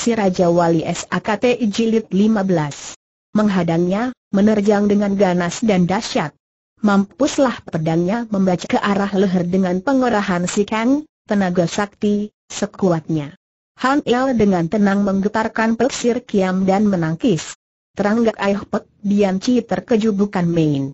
si Raja Wali SAKT Jilid 15. Menghadangnya, menerjang dengan ganas dan dahsyat. Mampuslah pedangnya membaca ke arah leher dengan pengerahan si Kang, tenaga sakti, sekuatnya. Han Il dengan tenang menggetarkan peksir kiam dan menangkis. Teranggak ayah Pek Dian Chi terkeju bukan main.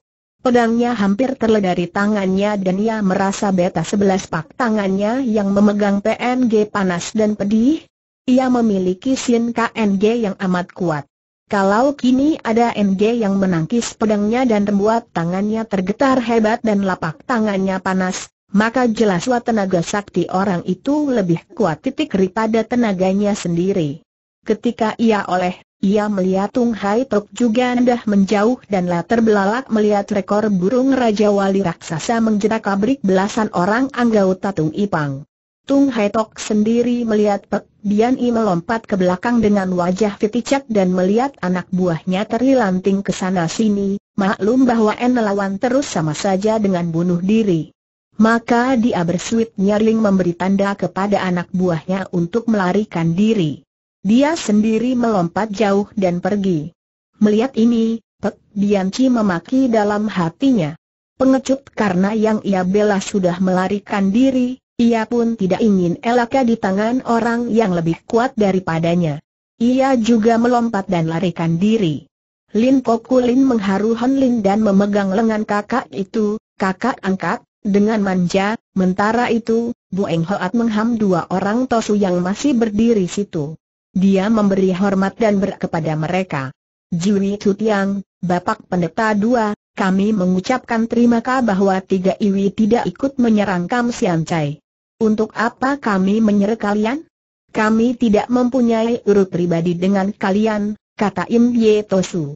Pedangnya hampir terledari tangannya dan ia merasa beta sebelas pak tangannya yang memegang PNG panas dan pedih, ia memiliki Sin KNG yang amat kuat. Kalau kini ada NG yang menangkis pedangnya dan membuat tangannya tergetar hebat dan lapak tangannya panas, maka jelaslah tenaga sakti orang itu lebih kuat titik daripada tenaganya sendiri. Ketika ia oleh, ia melihat Tung Hai Tok juga rendah menjauh dan latar belalak melihat rekor burung Raja Wali Raksasa menjerak kabrik belasan orang anggota Tung Ipang. Tung Hai Tok sendiri melihat Pek Bian I melompat ke belakang dengan wajah fiticek dan melihat anak buahnya terilanting ke sana sini, maklum bahwa N melawan terus sama saja dengan bunuh diri. Maka dia bersuit nyaring memberi tanda kepada anak buahnya untuk melarikan diri. Dia sendiri melompat jauh dan pergi. Melihat ini, Pek Bian Chi memaki dalam hatinya. Pengecut karena yang ia bela sudah melarikan diri, ia pun tidak ingin elaka di tangan orang yang lebih kuat daripadanya. Ia juga melompat dan larikan diri. Lin Kokulin mengharu Hon Lin dan memegang lengan kakak itu, kakak angkat, dengan manja, mentara itu, Bu Eng Hoat mengham dua orang tosu yang masih berdiri situ. Dia memberi hormat dan berkepada mereka. Jui Tutiang, Bapak Pendeta dua, kami mengucapkan terima kasih bahwa tiga Iwi tidak ikut menyerang Kam Sian Chai. Untuk apa kami menyer kalian? Kami tidak mempunyai urut pribadi dengan kalian, kata Im Ye Tosu.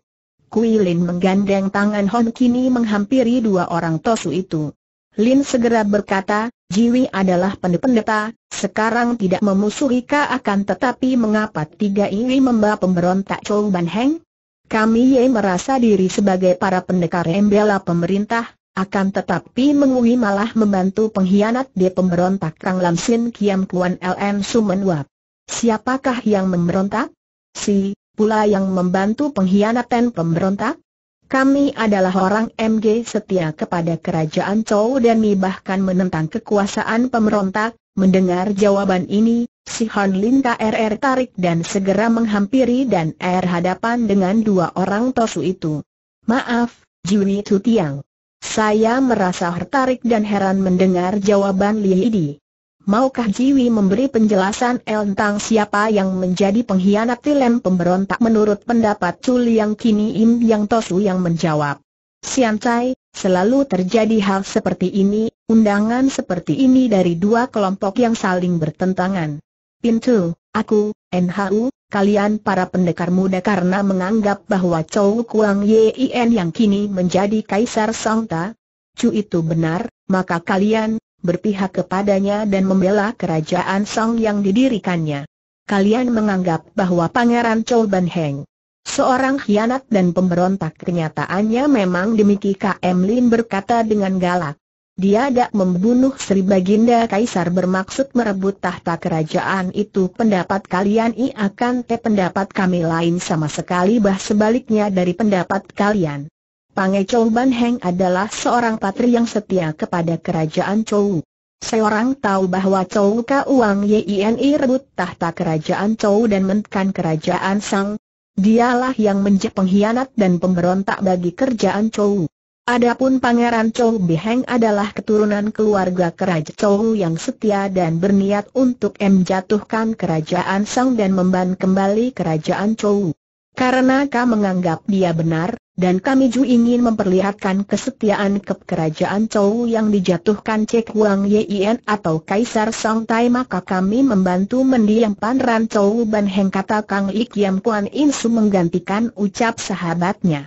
Kui Lin menggandeng tangan Hon Kini menghampiri dua orang Tosu itu. Lin segera berkata, Jiwi adalah pendeta, sekarang tidak memusuhi Ka akan tetapi mengapa tiga ini membawa pemberontak Chou Ban Heng? Kami ye merasa diri sebagai para pendekar embela pemerintah, akan tetapi Mengui malah membantu pengkhianat di pemberontak Kang Lam Sin Kiam Kuan LM Sumenwap. Siapakah yang memberontak? Si, pula yang membantu pengkhianat dan pemberontak? Kami adalah orang MG setia kepada kerajaan Chow dan Mi bahkan menentang kekuasaan pemberontak. Mendengar jawaban ini, si Han Lin KRR tarik dan segera menghampiri dan air hadapan dengan dua orang tosu itu. Maaf, Juni Tutiang. Saya merasa tertarik dan heran mendengar jawaban Li Yidi. Maukah Jiwi memberi penjelasan El tentang siapa yang menjadi pengkhianat Tilem pemberontak menurut pendapat Chu yang Kini Im Yang Tosu yang menjawab. Sian Chai, selalu terjadi hal seperti ini, undangan seperti ini dari dua kelompok yang saling bertentangan. Pintu, aku, NHU, kalian para pendekar muda karena menganggap bahwa Chow Kuang Yin yang kini menjadi Kaisar Sangta, Chu itu benar, maka kalian, berpihak kepadanya dan membela kerajaan Song yang didirikannya. Kalian menganggap bahwa Pangeran Chou Ban Heng, seorang hianat dan pemberontak kenyataannya memang demikian KM Lin berkata dengan galak. Dia tak membunuh Sri Baginda Kaisar bermaksud merebut tahta kerajaan itu pendapat kalian i akan te pendapat kami lain sama sekali bah sebaliknya dari pendapat kalian. Pange Chou Ban Heng adalah seorang patri yang setia kepada kerajaan Chou. Seorang tahu bahwa Chou Uang Yini rebut tahta kerajaan Chou dan menekan kerajaan Sang. Dialah yang menjadi pengkhianat dan pemberontak bagi kerajaan Chou. Adapun Pangeran Chou Biheng adalah keturunan keluarga kerajaan Chou yang setia dan berniat untuk menjatuhkan kerajaan Sang dan memban kembali kerajaan Chou. Karena kami menganggap dia benar, dan kami juga ingin memperlihatkan kesetiaan ke kerajaan Chou yang dijatuhkan Cek Wang Yien atau Kaisar Song Tai maka kami membantu mendiam Pangeran Chou Ban Heng kata Kang Ik Yam Kuan Insu menggantikan ucap sahabatnya.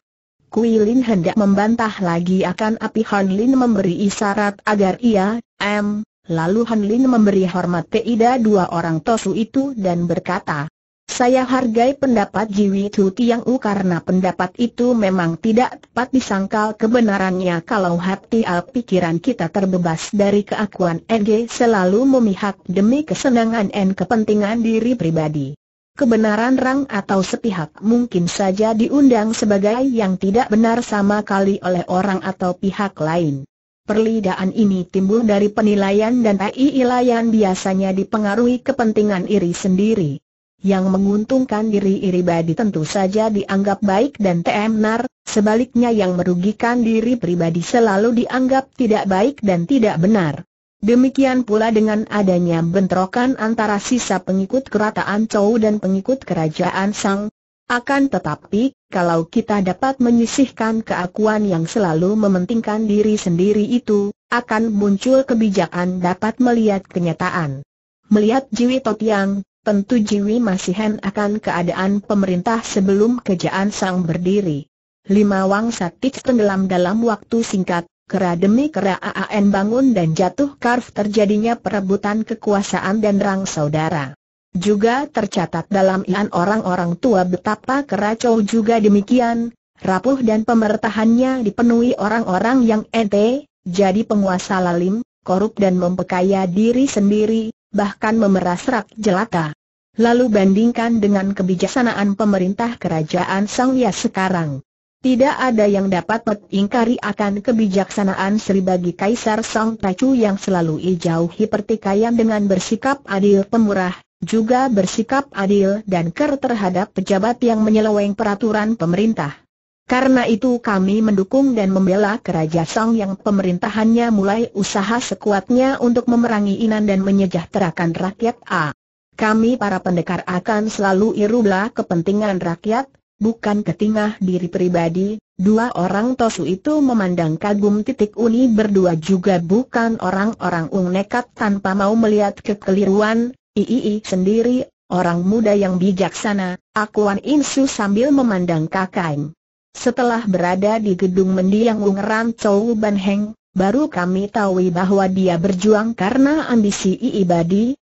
Kuilin hendak membantah lagi akan api Han Lin memberi isyarat agar ia, M, lalu Han Lin memberi hormat Teida dua orang Tosu itu dan berkata, saya hargai pendapat Jiwi Tu Tiang U karena pendapat itu memang tidak tepat disangkal kebenarannya kalau hati al pikiran kita terbebas dari keakuan NG selalu memihak demi kesenangan dan kepentingan diri pribadi. Kebenaran Rang atau sepihak mungkin saja diundang sebagai yang tidak benar sama kali oleh orang atau pihak lain. Perlidaan ini timbul dari penilaian dan ilayan biasanya dipengaruhi kepentingan iri sendiri. Yang menguntungkan diri pribadi tentu saja dianggap baik dan temnar, sebaliknya yang merugikan diri pribadi selalu dianggap tidak baik dan tidak benar. Demikian pula dengan adanya bentrokan antara sisa pengikut kerataan Chou dan pengikut kerajaan Sang. Akan tetapi, kalau kita dapat menyisihkan keakuan yang selalu mementingkan diri sendiri itu, akan muncul kebijakan dapat melihat kenyataan. Melihat Jiwi Totiang, tentu Jiwi Masihen akan keadaan pemerintah sebelum kejaan Sang berdiri. Lima Wang Satik tenggelam dalam waktu singkat, kera demi kera AAN bangun dan jatuh karf terjadinya perebutan kekuasaan dan rang saudara. Juga tercatat dalam ian orang-orang tua betapa keracau juga demikian, rapuh dan pemerintahannya dipenuhi orang-orang yang ente, jadi penguasa lalim, korup dan mempekaya diri sendiri, bahkan memeras rak jelata. Lalu bandingkan dengan kebijaksanaan pemerintah kerajaan Ya sekarang. Tidak ada yang dapat mengingkari akan kebijaksanaan Sri bagi Kaisar Song Tacu yang selalu jauhi pertikaian dengan bersikap adil pemurah, juga bersikap adil dan ker terhadap pejabat yang menyeleweng peraturan pemerintah. Karena itu kami mendukung dan membela kerajaan Song yang pemerintahannya mulai usaha sekuatnya untuk memerangi Inan dan menyejahterakan rakyat A. Kami para pendekar akan selalu irublah kepentingan rakyat, bukan ketingah diri pribadi, dua orang Tosu itu memandang kagum titik uni berdua juga bukan orang-orang ung nekat tanpa mau melihat kekeliruan, Ii sendiri, orang muda yang bijaksana, akuan Insu sambil memandang kakain. Setelah berada di gedung mendiang Ung ran Chou Ban Heng, baru kami tahu bahwa dia berjuang karena ambisi Ii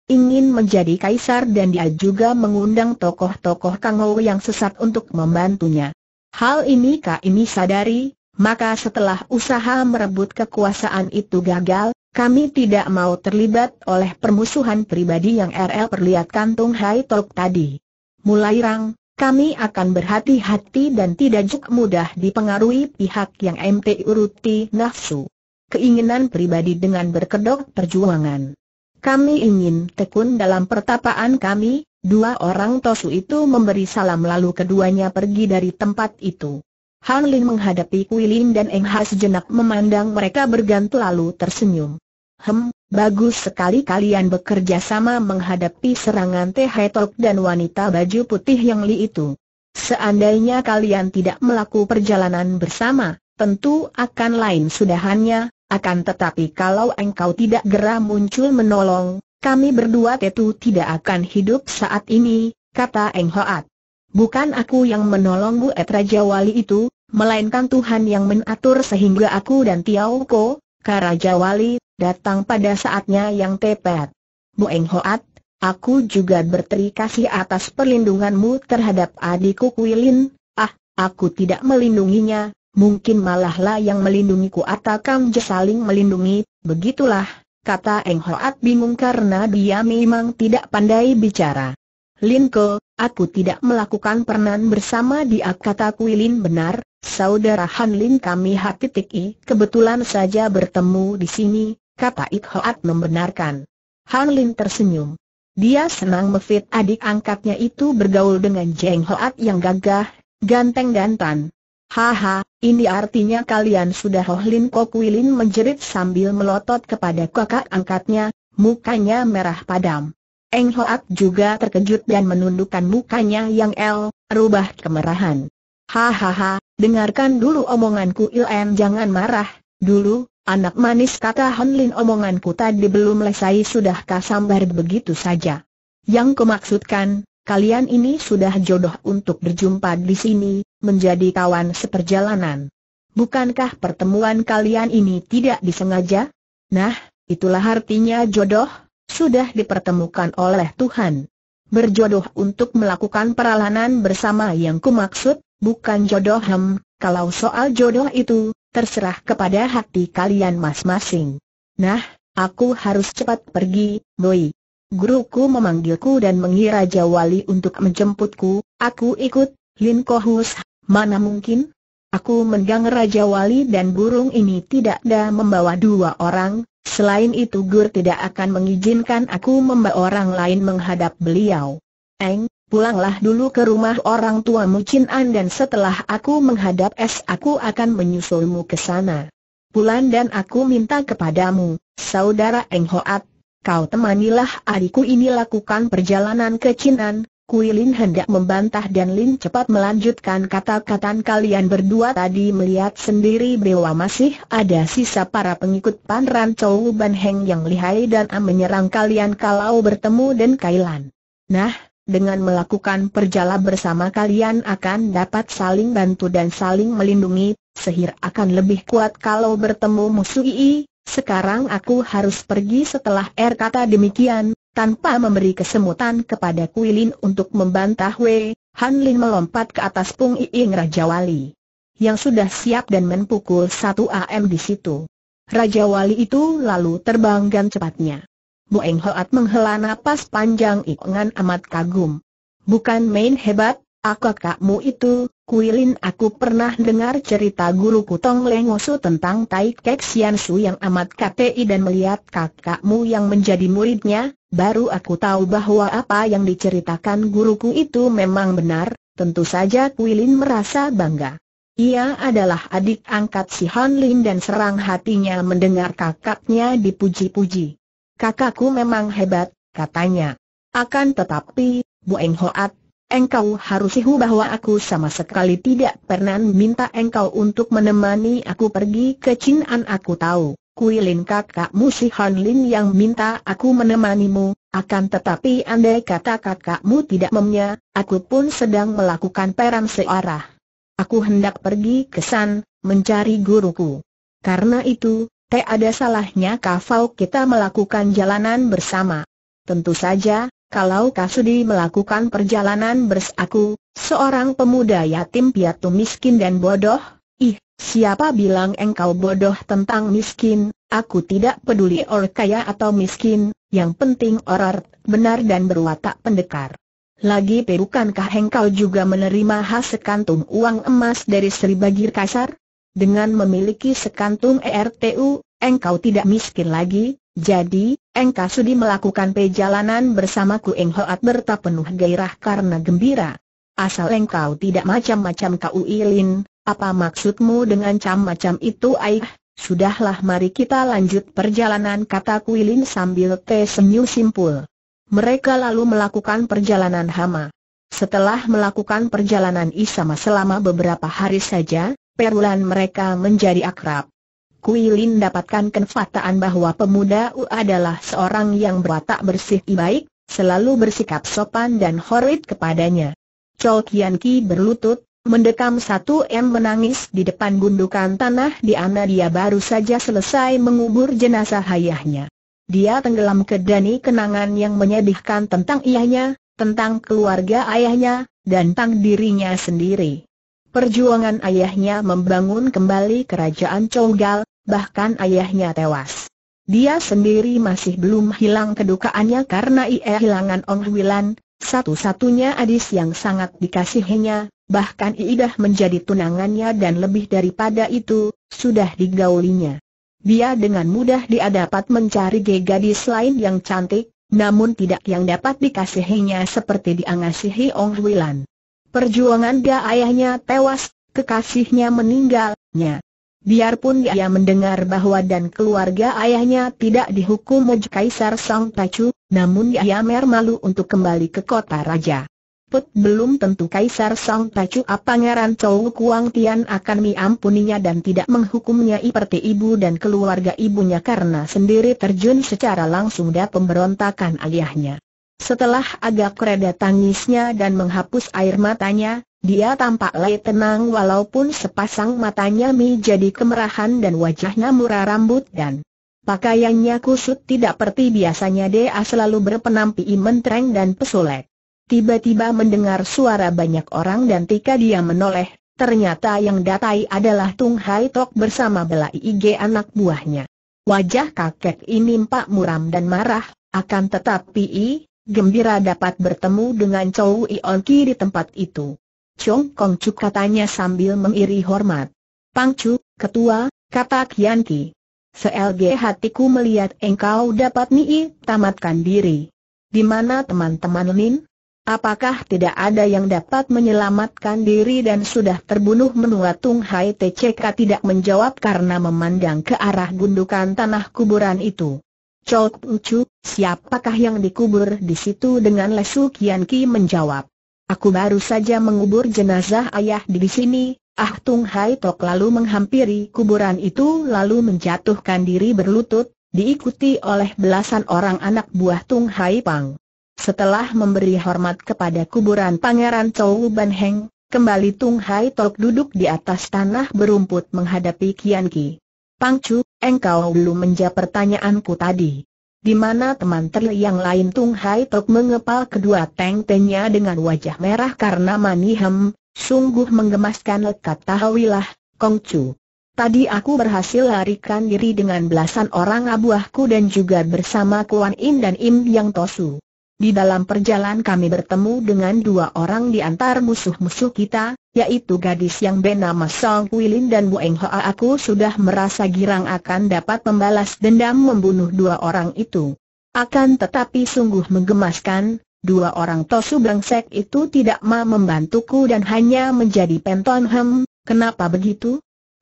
ingin menjadi kaisar dan dia juga mengundang tokoh-tokoh Kangou yang sesat untuk membantunya. Hal ini Kak kami sadari, maka setelah usaha merebut kekuasaan itu gagal, kami tidak mau terlibat oleh permusuhan pribadi yang RL perlihatkan Tung Hai Tok tadi. Mulai rang, kami akan berhati-hati dan tidak cukup mudah dipengaruhi pihak yang MT uruti nafsu. Keinginan pribadi dengan berkedok perjuangan. Kami ingin tekun dalam pertapaan kami, dua orang Tosu itu memberi salam lalu keduanya pergi dari tempat itu. Han Lin menghadapi Kui Lin dan Eng Ha sejenak memandang mereka bergantung lalu tersenyum. Hem, bagus sekali kalian bekerja sama menghadapi serangan Teh Tok dan wanita baju putih yang Li itu. Seandainya kalian tidak melakukan perjalanan bersama, tentu akan lain sudahannya, akan tetapi kalau engkau tidak geram muncul menolong, kami berdua tetu tidak akan hidup saat ini, kata Eng Hoat. Bukan aku yang menolong Bu Raja Wali itu, melainkan Tuhan yang menatur sehingga aku dan Tiau Ko, Karaja Wali, datang pada saatnya yang tepat. Bu Eng Hoat, aku juga berterima kasih atas perlindunganmu terhadap adikku Kuilin, ah, aku tidak melindunginya, mungkin malahlah yang melindungiku atau je saling melindungi, begitulah, kata Eng Hoat bingung karena dia memang tidak pandai bicara. Linko, aku tidak melakukan pernan bersama dia kata Kuilin benar, saudara Han Lin kami hati i kebetulan saja bertemu di sini, kata Ik Hoat membenarkan. Han Lin tersenyum. Dia senang mefit adik angkatnya itu bergaul dengan Jeng Hoat yang gagah, ganteng dan Haha, ini artinya kalian sudah Hohlin wilin menjerit sambil melotot kepada kakak angkatnya, mukanya merah padam. Eng Hoat juga terkejut dan menundukkan mukanya yang el, rubah kemerahan. Hahaha, dengarkan dulu omonganku Ilm jangan marah, dulu, anak manis kata Honlin omonganku tadi belum lesai sudah kasambar begitu saja. Yang kumaksudkan, kalian ini sudah jodoh untuk berjumpa di sini, menjadi kawan seperjalanan. Bukankah pertemuan kalian ini tidak disengaja? Nah, itulah artinya jodoh, sudah dipertemukan oleh Tuhan. Berjodoh untuk melakukan peralanan bersama yang kumaksud, bukan jodoh hem, kalau soal jodoh itu, terserah kepada hati kalian masing-masing. Nah, aku harus cepat pergi, Boy. Guruku memanggilku dan mengira Jawali untuk menjemputku, aku ikut, Lin Kohus, mana mungkin? Aku mendengar Raja Wali dan burung ini tidak ada membawa dua orang, selain itu Gur tidak akan mengizinkan aku membawa orang lain menghadap beliau. Eng, pulanglah dulu ke rumah orang tua An dan setelah aku menghadap es aku akan menyusulmu ke sana. Pulan dan aku minta kepadamu, saudara Eng Hoat, kau temanilah adikku ini lakukan perjalanan ke Cin'an, Kuilin hendak membantah dan Lin cepat melanjutkan kata-kata kalian berdua tadi melihat sendiri bahwa masih ada sisa para pengikut Pan Ran Chou Ban Heng yang lihai dan menyerang kalian kalau bertemu dan Kailan. Nah, dengan melakukan perjala bersama kalian akan dapat saling bantu dan saling melindungi, sehir akan lebih kuat kalau bertemu musuh II, sekarang aku harus pergi setelah R kata demikian, tanpa memberi kesemutan kepada Kuilin untuk membantah Wei, Han Lin melompat ke atas Pung Iing Raja Wali. Yang sudah siap dan menpukul satu AM di situ. Raja Wali itu lalu terbang dan cepatnya. Bu Eng Hoat menghela napas panjang dengan amat kagum. Bukan main hebat, aku kakmu itu, Kuilin aku pernah dengar cerita guruku Tong Lengosu tentang Tai Kek Sian Su yang amat KPI dan melihat kakakmu yang menjadi muridnya, Baru aku tahu bahwa apa yang diceritakan guruku itu memang benar, tentu saja Kuilin merasa bangga. Ia adalah adik angkat si Han Lin dan serang hatinya mendengar kakaknya dipuji-puji. Kakakku memang hebat, katanya. Akan tetapi, Bu Eng Hoat, engkau harus tahu bahwa aku sama sekali tidak pernah minta engkau untuk menemani aku pergi ke Chin'an aku tahu. Kuilin kakakmu si Han Lin yang minta aku menemanimu, akan tetapi andai kata kakakmu tidak memnya, aku pun sedang melakukan peram searah. Aku hendak pergi ke San, mencari guruku. Karena itu, tak ada salahnya kafau kita melakukan jalanan bersama. Tentu saja, kalau Kasudi melakukan perjalanan bersaku, seorang pemuda yatim piatu miskin dan bodoh, Ih, siapa bilang engkau bodoh tentang miskin, aku tidak peduli orang kaya atau miskin, yang penting orang benar dan berwatak pendekar. Lagi perukankah engkau juga menerima has sekantum uang emas dari Sri Bagir Kasar? Dengan memiliki sekantum ERTU, engkau tidak miskin lagi, jadi, engkau sudi melakukan perjalanan bersamaku Eng Hoat berta penuh gairah karena gembira. Asal engkau tidak macam-macam kau ilin, apa maksudmu dengan cam macam itu ayah? Sudahlah mari kita lanjut perjalanan kata Kuilin sambil tersenyum simpul. Mereka lalu melakukan perjalanan hama. Setelah melakukan perjalanan isama selama beberapa hari saja, perulan mereka menjadi akrab. Kuilin dapatkan kenyataan bahwa pemuda U adalah seorang yang berwatak bersih baik, selalu bersikap sopan dan hormat kepadanya. Chou Kian Ki berlutut, Mendekam satu M menangis di depan gundukan tanah di mana dia baru saja selesai mengubur jenazah ayahnya. Dia tenggelam ke dani kenangan yang menyedihkan tentang ayahnya, tentang keluarga ayahnya, dan tentang dirinya sendiri. Perjuangan ayahnya membangun kembali kerajaan Chonggal, bahkan ayahnya tewas. Dia sendiri masih belum hilang kedukaannya karena ia hilangan Ong Wilan, satu-satunya adis yang sangat dikasihinya, bahkan Iidah menjadi tunangannya dan lebih daripada itu, sudah digaulinya. Dia dengan mudah dia dapat mencari gadis lain yang cantik, namun tidak yang dapat dikasihinya seperti diangasihi Ong Wilan. Perjuangan dia ayahnya tewas, kekasihnya meninggalnya. Biarpun dia mendengar bahwa dan keluarga ayahnya tidak dihukum oleh Kaisar Sang pacu, namun dia mermalu untuk kembali ke kota raja. Put belum tentu Kaisar Sang Pacu Pangeran Chou Kuang Tian akan mengampuninya dan tidak menghukumnya seperti ibu dan keluarga ibunya karena sendiri terjun secara langsung dan pemberontakan ayahnya. Setelah agak reda tangisnya dan menghapus air matanya, dia tampak lay tenang walaupun sepasang matanya mi jadi kemerahan dan wajahnya murah rambut dan pakaiannya kusut tidak seperti biasanya dia selalu berpenampi mentereng dan pesolek tiba-tiba mendengar suara banyak orang dan tika dia menoleh, ternyata yang datai adalah Tung Hai Tok bersama Bela Ig anak buahnya. Wajah kakek ini empat muram dan marah, akan tetapi i, gembira dapat bertemu dengan Chow Ion Ki di tempat itu. Chong Kong Chu katanya sambil mengiri hormat. Pang Chu, ketua, kata Kian Ki. Se-LG hatiku melihat engkau dapat nii tamatkan diri. Di mana teman-teman Lin? Apakah tidak ada yang dapat menyelamatkan diri dan sudah terbunuh menua Tung Hai TCK tidak menjawab karena memandang ke arah gundukan tanah kuburan itu. Chok Ucu, siapakah yang dikubur di situ dengan lesu Kian Ki menjawab. Aku baru saja mengubur jenazah ayah di sini, Ah Tung Hai Tok lalu menghampiri kuburan itu lalu menjatuhkan diri berlutut, diikuti oleh belasan orang anak buah Tung Hai Pang. Setelah memberi hormat kepada kuburan Pangeran Chou Ban Heng, kembali Tung Hai Tok duduk di atas tanah berumput menghadapi Kian Ki. Pang Chu, engkau belum menjawab pertanyaanku tadi. Di mana teman terli yang lain Tung Hai Tok mengepal kedua teng-tengnya dengan wajah merah karena manihem. sungguh menggemaskan lekat tahawilah, Kong Chu. Tadi aku berhasil larikan diri dengan belasan orang abuahku dan juga bersama Kuan In dan Im Yang Tosu. Di dalam perjalanan kami bertemu dengan dua orang di antar musuh-musuh kita, yaitu gadis yang bernama Song Kuilin dan Bu Eng Hoa. Aku sudah merasa girang akan dapat membalas dendam membunuh dua orang itu. Akan tetapi sungguh menggemaskan, dua orang Tosu Bangsek itu tidak mau membantuku dan hanya menjadi penton hem, kenapa begitu?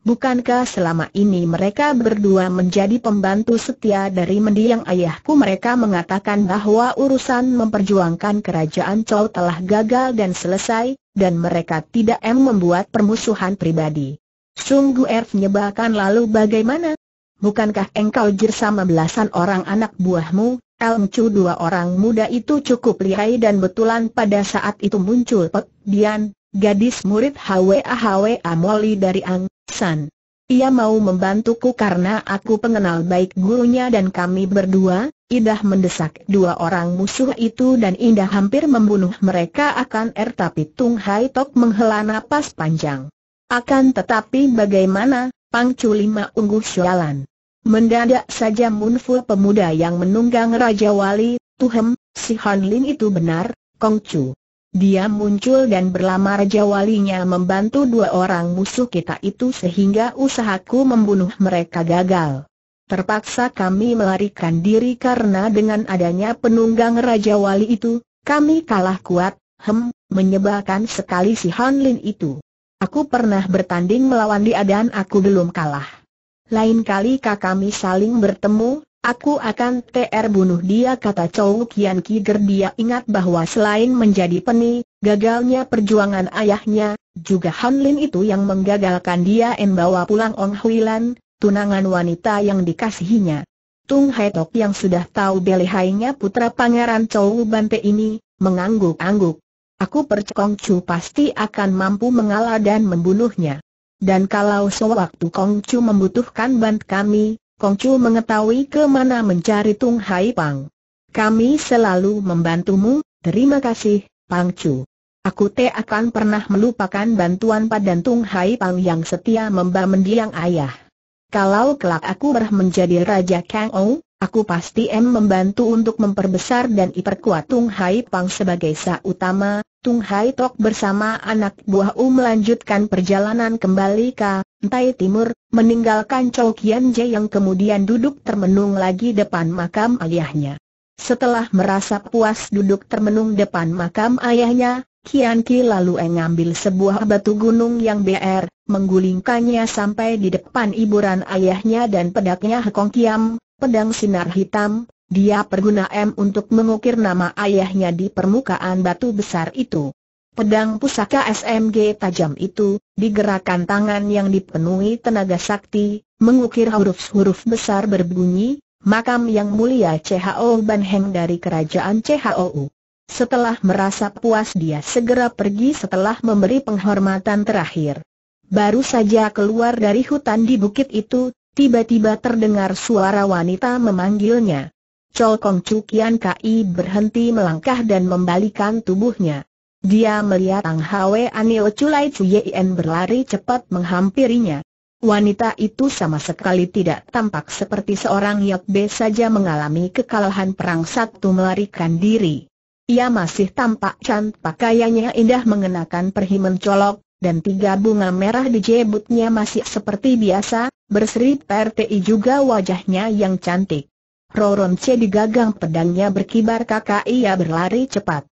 Bukankah selama ini mereka berdua menjadi pembantu setia dari mendiang ayahku mereka mengatakan bahwa urusan memperjuangkan kerajaan Chow telah gagal dan selesai, dan mereka tidak em membuat permusuhan pribadi. Sungguh Erf menyebarkan lalu bagaimana? Bukankah engkau jersama belasan orang anak buahmu, Elmcu dua orang muda itu cukup lihai dan betulan pada saat itu muncul Pek Dian, gadis murid HWA HWA Molly dari Ang San. Ia mau membantuku karena aku pengenal baik gurunya dan kami berdua, Idah mendesak dua orang musuh itu dan Indah hampir membunuh mereka akan er tapi Tung Hai Tok menghela napas panjang. Akan tetapi bagaimana, Pang Chu lima ungguh syualan. Mendadak saja Munfu pemuda yang menunggang Raja Wali, Tuhem, si Han Lin itu benar, Kong Kongcu. Dia muncul dan berlama Raja Walinya membantu dua orang musuh kita itu sehingga usahaku membunuh mereka gagal. Terpaksa kami melarikan diri karena dengan adanya penunggang Raja Wali itu, kami kalah kuat, hem, menyebalkan sekali si Han Lin itu. Aku pernah bertanding melawan dia dan aku belum kalah. Lain kali kami saling bertemu, Aku akan TR bunuh dia kata Chow Kian Kiger dia ingat bahwa selain menjadi peni, gagalnya perjuangan ayahnya, juga Han Lin itu yang menggagalkan dia membawa pulang Ong Hui Lan, tunangan wanita yang dikasihinya. Tung Hai Tok yang sudah tahu belihainya putra pangeran Chow Bante ini, mengangguk-angguk. Aku percaya Chu pasti akan mampu mengalah dan membunuhnya. Dan kalau sewaktu Kong Chu membutuhkan bant kami, Kongcu mengetahui kemana mencari Tung Hai Pang. Kami selalu membantumu, terima kasih, Pang Chu. Aku tak akan pernah melupakan bantuan padan Tung Hai Pang yang setia memba mendiang ayah. Kalau kelak aku berh menjadi Raja Kang Ou, aku pasti em membantu untuk memperbesar dan iperkuat Tung Hai Pang sebagai sa utama, Tung Hai Tok bersama anak buah U melanjutkan perjalanan kembali ke Tai Timur, meninggalkan Chow Kian Je yang kemudian duduk termenung lagi depan makam ayahnya. Setelah merasa puas duduk termenung depan makam ayahnya, Kian Ki lalu mengambil sebuah batu gunung yang BR, menggulingkannya sampai di depan iburan ayahnya dan pedangnya Hekong Kiam, pedang sinar hitam, dia perguna untuk mengukir nama ayahnya di permukaan batu besar itu. Pedang pusaka SMG tajam itu, digerakkan tangan yang dipenuhi tenaga sakti, mengukir huruf-huruf besar berbunyi, makam yang mulia CHO Ban Heng dari kerajaan CHOU. Setelah merasa puas dia segera pergi setelah memberi penghormatan terakhir. Baru saja keluar dari hutan di bukit itu, tiba-tiba terdengar suara wanita memanggilnya. Chol Kong Chu Kai berhenti melangkah dan membalikan tubuhnya. Dia melihat Ang Hwe Anil Culai Cuyen berlari cepat menghampirinya. Wanita itu sama sekali tidak tampak seperti seorang Yotbe saja mengalami kekalahan perang satu melarikan diri. Ia masih tampak cantik pakaiannya indah mengenakan perhimen colok, dan tiga bunga merah di jebutnya masih seperti biasa, berseri PRTI juga wajahnya yang cantik. Roron C digagang pedangnya berkibar kakak ia berlari cepat.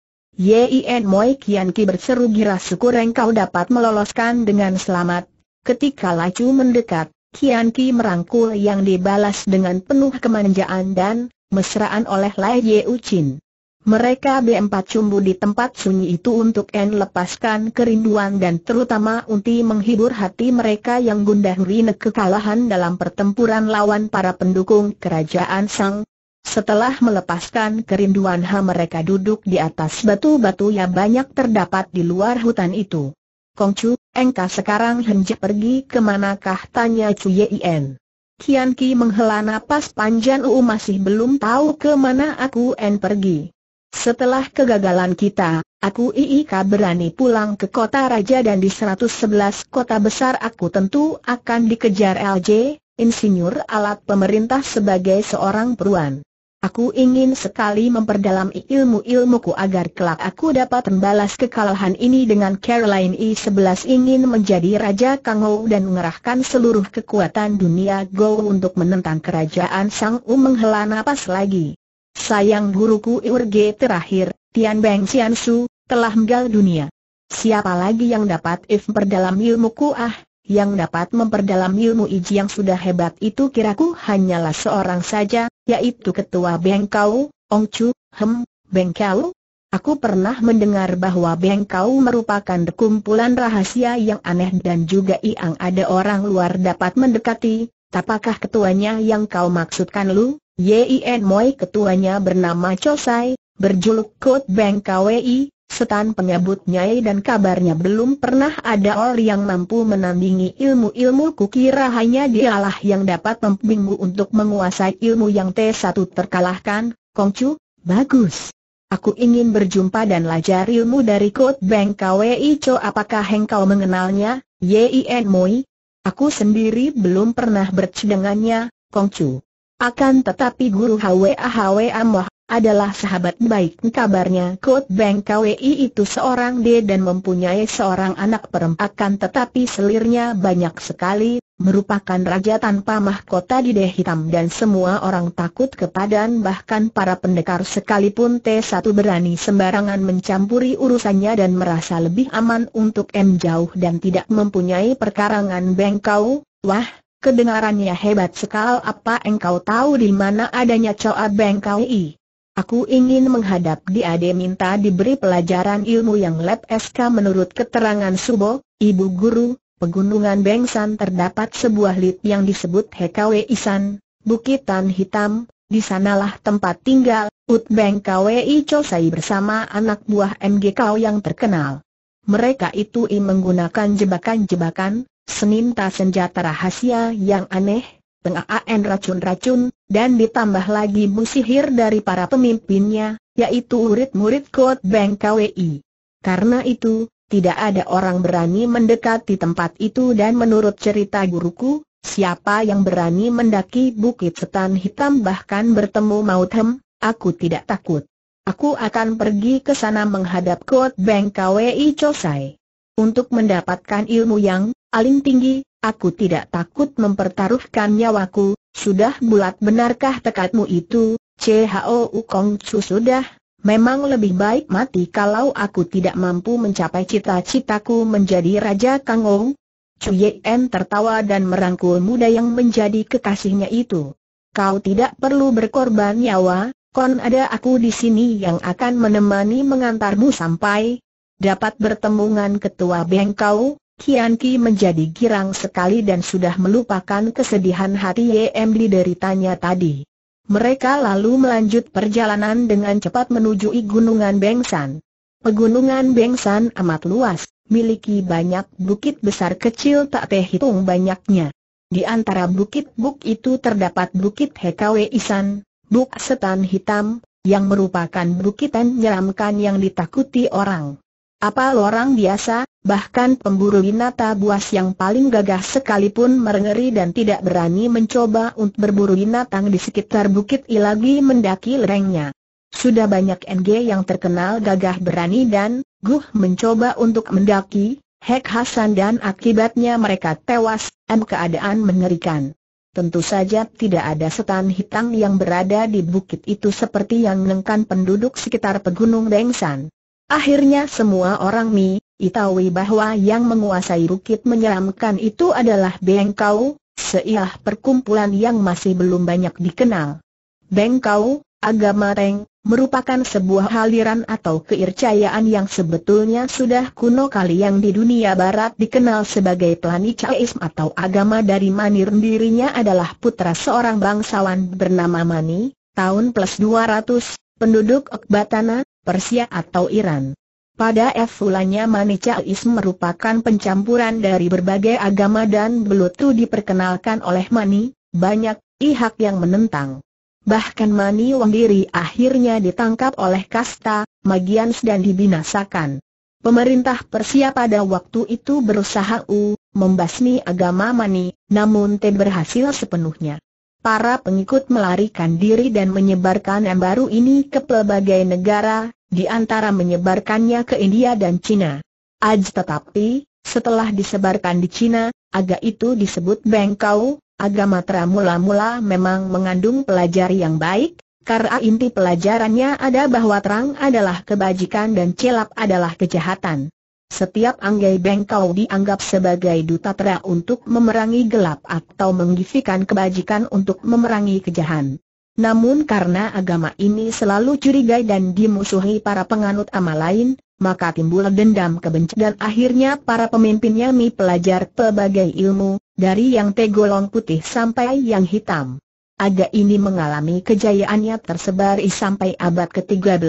Yin Moi Kian Ki berseru gira syukur engkau dapat meloloskan dengan selamat. Ketika lacu mendekat, Kian Ki merangkul yang dibalas dengan penuh kemanjaan dan mesraan oleh Lai Ye Ucin. Mereka berempat cumbu di tempat sunyi itu untuk N lepaskan kerinduan dan terutama Unti menghibur hati mereka yang gundah rine kekalahan dalam pertempuran lawan para pendukung kerajaan Sang setelah melepaskan kerinduan ha mereka duduk di atas batu-batu yang banyak terdapat di luar hutan itu. Kong Chu, engkau sekarang hendak pergi ke manakah? tanya Cuyen. Kian Ki menghela napas panjang Uu masih belum tahu ke mana aku en pergi. Setelah kegagalan kita, aku IIK berani pulang ke kota raja dan di sebelas kota besar aku tentu akan dikejar LJ, insinyur alat pemerintah sebagai seorang peruan. Aku ingin sekali memperdalam ilmu-ilmuku agar kelak aku dapat membalas kekalahan ini dengan Caroline I11 e ingin menjadi Raja Kangou dan mengerahkan seluruh kekuatan dunia Go untuk menentang kerajaan Sang U menghela napas lagi. Sayang guruku Iurge terakhir, Tian Beng Xian Su, telah menggal dunia. Siapa lagi yang dapat if memperdalam ilmuku ah? Yang dapat memperdalam ilmu Iji yang sudah hebat itu kiraku hanyalah seorang saja, yaitu Ketua Bengkau, Ong Chu, Hem, Bengkau? Aku pernah mendengar bahwa Bengkau merupakan kumpulan rahasia yang aneh dan juga iang ada orang luar dapat mendekati, tapakah ketuanya yang kau maksudkan lu? Yin Moi ketuanya bernama Chosai, berjuluk Kot Bengkau Wei, Setan penyebut nyai dan kabarnya belum pernah ada orang yang mampu menandingi ilmu-ilmu kukira hanya dialah yang dapat membimbingmu untuk menguasai ilmu yang T1 terkalahkan, Kongcu, bagus. Aku ingin berjumpa dan lajar ilmu dari Kut Beng KWI Cho apakah engkau mengenalnya, Yin Moi? Aku sendiri belum pernah bercedengannya, Kongcu. Akan tetapi guru HWA HWA Moh adalah sahabat baik. Kabarnya Kot Beng KWI itu seorang D dan mempunyai seorang anak perempuan tetapi selirnya banyak sekali, merupakan raja tanpa mahkota di deh hitam dan semua orang takut kepadan bahkan para pendekar sekalipun T1 berani sembarangan mencampuri urusannya dan merasa lebih aman untuk M jauh dan tidak mempunyai perkarangan bengkau, wah, Kedengarannya hebat sekali apa engkau tahu di mana adanya Coa Bengkau I? Aku ingin menghadap dia dia minta diberi pelajaran ilmu yang lab SK menurut keterangan Subo, Ibu Guru, Pegunungan Bengsan terdapat sebuah lit yang disebut Hekawe Isan, Bukitan Hitam, di sanalah tempat tinggal, Utbeng Beng KWI Chosai bersama anak buah MG Kau yang terkenal. Mereka itu i menggunakan jebakan-jebakan, senin seninta senjata rahasia yang aneh, tengah an racun-racun, dan ditambah lagi musihir dari para pemimpinnya, yaitu murid-murid Kot Beng KWI. Karena itu, tidak ada orang berani mendekati tempat itu dan menurut cerita guruku, siapa yang berani mendaki bukit setan hitam bahkan bertemu maut hem, aku tidak takut. Aku akan pergi ke sana menghadap Kot Beng KWI Chosai. Untuk mendapatkan ilmu yang aling tinggi, aku tidak takut mempertaruhkan nyawaku, sudah bulat benarkah tekadmu itu, CHO Kong Chu sudah, memang lebih baik mati kalau aku tidak mampu mencapai cita-citaku menjadi Raja Kangong. Cuye En tertawa dan merangkul muda yang menjadi kekasihnya itu. Kau tidak perlu berkorban nyawa, kon ada aku di sini yang akan menemani mengantarmu sampai dapat bertemu dengan ketua bengkau, Kian Ki menjadi girang sekali dan sudah melupakan kesedihan hati dari dideritanya tadi. Mereka lalu melanjut perjalanan dengan cepat menuju Gunungan Bengsan. Pegunungan Bengsan amat luas, miliki banyak bukit besar kecil tak terhitung banyaknya. Di antara bukit bukit itu terdapat Bukit Hekawe Isan, Buk Setan Hitam, yang merupakan bukit yang menyeramkan yang ditakuti orang. Apa orang biasa, bahkan pemburu binata buas yang paling gagah sekalipun merengeri dan tidak berani mencoba untuk berburu binatang di sekitar Bukit Ilagi mendaki lerengnya. Sudah banyak NG yang terkenal gagah berani dan guh mencoba untuk mendaki, Hek Hasan dan akibatnya mereka tewas, m keadaan mengerikan. Tentu saja tidak ada setan hitam yang berada di bukit itu seperti yang nengkan penduduk sekitar pegunung Dengsan. Akhirnya semua orang Mi, itaui bahwa yang menguasai bukit menyeramkan itu adalah Bengkau, seilah perkumpulan yang masih belum banyak dikenal. Bengkau, agama Teng, merupakan sebuah haliran atau keircayaan yang sebetulnya sudah kuno kali yang di dunia barat dikenal sebagai planicaism atau agama dari manir dirinya adalah putra seorang bangsawan bernama Mani, tahun plus 200, penduduk Ekbatana, Persia atau Iran. Pada efulannya Manichaeism merupakan pencampuran dari berbagai agama dan belutu diperkenalkan oleh Mani, banyak pihak yang menentang. Bahkan Mani Wangdiri akhirnya ditangkap oleh kasta, Magians dan dibinasakan. Pemerintah Persia pada waktu itu berusaha u, membasmi agama Mani, namun tidak berhasil sepenuhnya. Para pengikut melarikan diri dan menyebarkan yang baru ini ke pelbagai negara, di antara menyebarkannya ke India dan China. Aj tetapi, setelah disebarkan di China, aga itu disebut Bengkau, agama mula-mula memang mengandung pelajar yang baik, karena inti pelajarannya ada bahwa terang adalah kebajikan dan celap adalah kejahatan. Setiap anggai bengkau dianggap sebagai duta tera untuk memerangi gelap atau menggifikan kebajikan untuk memerangi kejahatan. Namun karena agama ini selalu curiga dan dimusuhi para penganut amal lain, maka timbul dendam kebencian dan akhirnya para pemimpinnya mi pelajar pelbagai ilmu, dari yang tegolong putih sampai yang hitam. Ada ini mengalami kejayaannya tersebar sampai abad ke-13,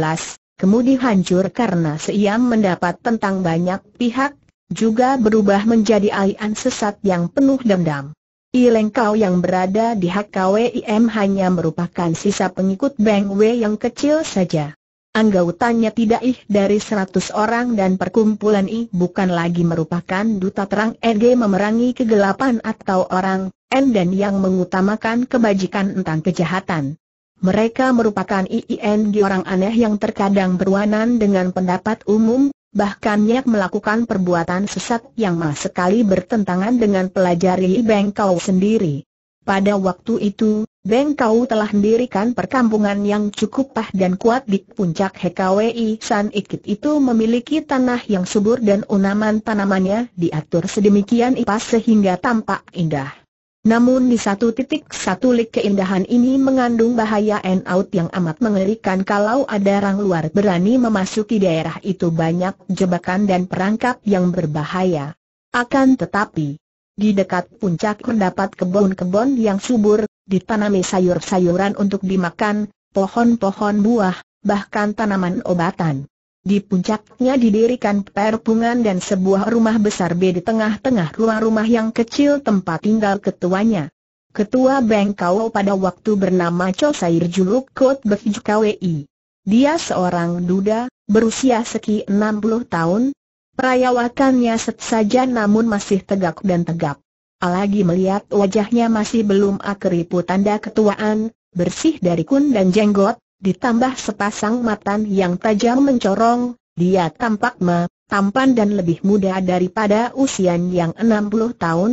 kemudian hancur karena seiam mendapat tentang banyak pihak, juga berubah menjadi alian sesat yang penuh dendam. Ileng Kau yang berada di HKWIM hanya merupakan sisa pengikut Beng Wei yang kecil saja. Anggautannya tidak ih dari seratus orang dan perkumpulan I bukan lagi merupakan duta terang NG memerangi kegelapan atau orang N dan yang mengutamakan kebajikan tentang kejahatan. Mereka merupakan IING orang aneh yang terkadang berwanan dengan pendapat umum, bahkan nyak melakukan perbuatan sesat yang malah sekali bertentangan dengan pelajari Beng sendiri. Pada waktu itu, Beng telah mendirikan perkampungan yang cukup pah dan kuat di puncak HKWI San Ikit itu memiliki tanah yang subur dan unaman tanamannya diatur sedemikian ipas sehingga tampak indah. Namun di satu titik satu lik keindahan ini mengandung bahaya and out yang amat mengerikan kalau ada orang luar berani memasuki daerah itu banyak jebakan dan perangkap yang berbahaya. Akan tetapi, di dekat puncak terdapat kebun-kebun yang subur, ditanami sayur-sayuran untuk dimakan, pohon-pohon buah, bahkan tanaman obatan. Di puncaknya didirikan perpungan dan sebuah rumah besar B di tengah-tengah ruang rumah yang kecil tempat tinggal ketuanya. Ketua Bengkau pada waktu bernama Cho Sair Juluk Kot Behij KWI. Dia seorang duda, berusia seki 60 tahun. Perayawakannya set saja namun masih tegak dan tegap. Alagi melihat wajahnya masih belum akriput tanda ketuaan, bersih dari kun dan jenggot, ditambah sepasang matan yang tajam mencorong, dia tampak ma, tampan dan lebih muda daripada usia yang 60 tahun.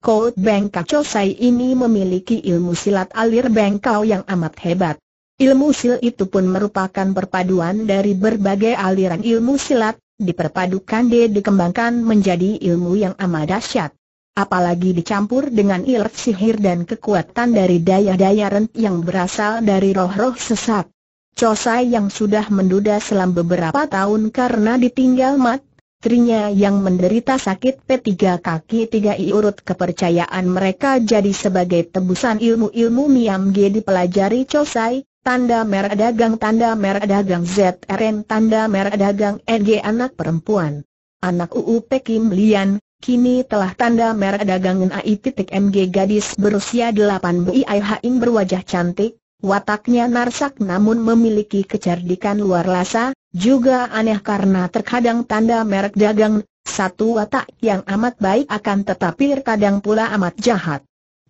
Code Bengkak Chosai ini memiliki ilmu silat alir bengkau yang amat hebat. Ilmu sil itu pun merupakan perpaduan dari berbagai aliran ilmu silat, diperpadukan dan dikembangkan menjadi ilmu yang amat dahsyat apalagi dicampur dengan ilat sihir dan kekuatan dari daya-daya rent yang berasal dari roh-roh sesat. Cosai yang sudah menduda selama beberapa tahun karena ditinggal mat, Trinya yang menderita sakit P3 kaki 3 iurut kepercayaan mereka jadi sebagai tebusan ilmu-ilmu Miam G dipelajari Cosai, tanda merah dagang tanda merah dagang ZRN tanda merah dagang NG e anak perempuan. Anak UU Pekim Lian, Kini telah tanda merah dagangan AI.MG gadis berusia 8 BI yang berwajah cantik, wataknya narsak namun memiliki kecerdikan luar lasa, juga aneh karena terkadang tanda merah dagang, satu watak yang amat baik akan tetapi terkadang pula amat jahat.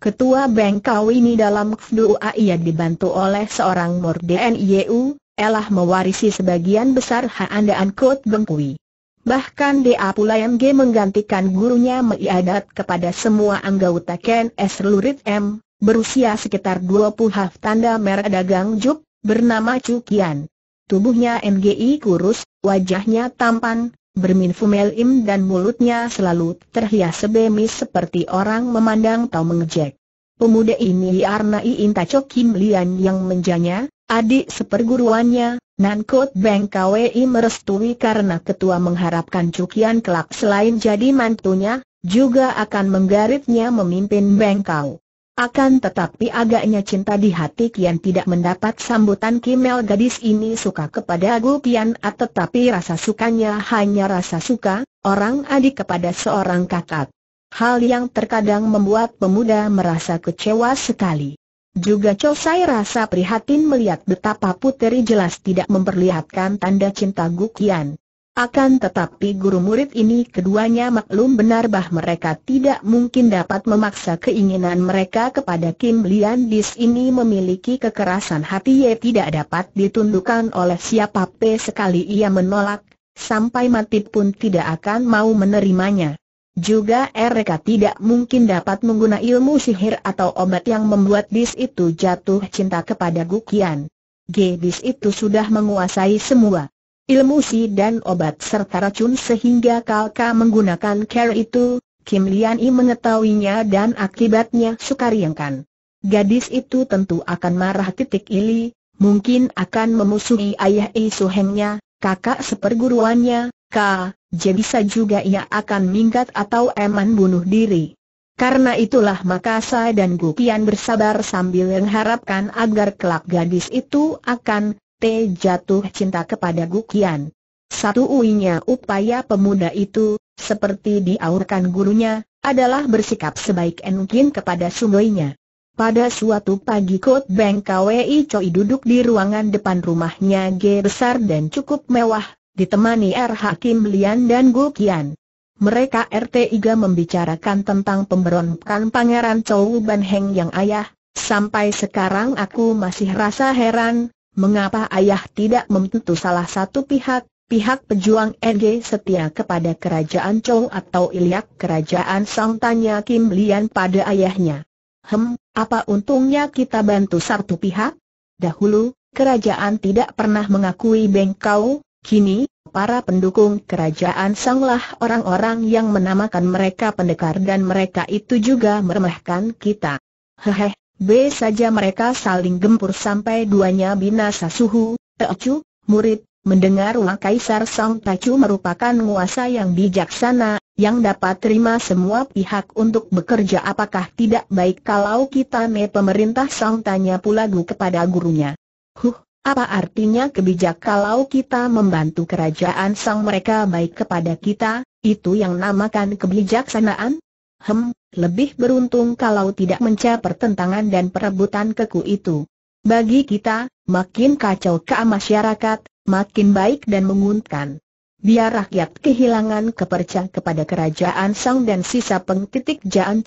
Ketua Bengkau ini dalam KFDUA ia dibantu oleh seorang Mordeniu, elah mewarisi sebagian besar haandaan Kot Bengkui. Bahkan dia pula MG G menggantikan gurunya meiadat kepada semua anggota Ken S. Lurit M, berusia sekitar 20 haf tanda merah dagang Jup bernama Cukian. Tubuhnya MGI kurus, wajahnya tampan, berminfumel im dan mulutnya selalu terhias sebemis seperti orang memandang atau mengejek. Pemuda ini Arnai Inta Chokim Lian yang menjanya, Adik seperguruannya, Nankot Beng KWI merestui karena ketua mengharapkan Cukian kelak selain jadi mantunya, juga akan menggaritnya memimpin Bengkau. Akan tetapi agaknya cinta di hati Kian tidak mendapat sambutan Kimel gadis ini suka kepada Gu Kian tetapi rasa sukanya hanya rasa suka, orang adik kepada seorang kakak. Hal yang terkadang membuat pemuda merasa kecewa sekali. Juga Chosai rasa prihatin melihat betapa puteri jelas tidak memperlihatkan tanda cinta Gukian. Akan tetapi guru murid ini keduanya maklum benar bah mereka tidak mungkin dapat memaksa keinginan mereka kepada Kim Lian Dis ini memiliki kekerasan hati yang tidak dapat ditundukkan oleh siapa pun sekali ia menolak, sampai mati pun tidak akan mau menerimanya. Juga mereka tidak mungkin dapat menggunakan ilmu sihir atau obat yang membuat bis itu jatuh cinta kepada Gukian. bis itu sudah menguasai semua ilmu si dan obat serta racun sehingga Kalka menggunakan care itu, Kim Lian I mengetahuinya dan akibatnya sukariangkan. Gadis itu tentu akan marah titik ili, mungkin akan memusuhi ayah Isu Hengnya, kakak seperguruannya, maka, jadi bisa juga ia akan minggat atau eman bunuh diri. Karena itulah maka dan Gupian bersabar sambil mengharapkan agar kelak gadis itu akan T jatuh cinta kepada Gukian. Satu uinya upaya pemuda itu, seperti diaurkan gurunya, adalah bersikap sebaik mungkin kepada sungainya. Pada suatu pagi Kot Bank KWI Choi duduk di ruangan depan rumahnya G besar dan cukup mewah, ditemani R. Hakim Lian dan Gu Kian. Mereka RT Iga membicarakan tentang pemberontakan Pangeran Chou Ban Heng yang ayah, sampai sekarang aku masih rasa heran, mengapa ayah tidak membentuk salah satu pihak, pihak pejuang NG setia kepada kerajaan Chou atau Iliak kerajaan Song tanya Kim Lian pada ayahnya. Hem, apa untungnya kita bantu satu pihak? Dahulu, kerajaan tidak pernah mengakui Bengkau, Kini, para pendukung kerajaan sanglah orang-orang yang menamakan mereka pendekar dan mereka itu juga meremehkan kita. Hehe, B saja mereka saling gempur sampai duanya binasa suhu, Teocu, murid, mendengar Wang Kaisar Sang Tacu merupakan kuasa yang bijaksana, yang dapat terima semua pihak untuk bekerja apakah tidak baik kalau kita me pemerintah Sang tanya pula gu kepada gurunya. Huh, apa artinya kebijak kalau kita membantu kerajaan sang mereka baik kepada kita, itu yang namakan kebijaksanaan? Hem, lebih beruntung kalau tidak mencapai pertentangan dan perebutan keku itu. Bagi kita, makin kacau ke masyarakat, makin baik dan menguntkan. Biar rakyat kehilangan kepercayaan kepada kerajaan Sang dan sisa pengtitik Jaan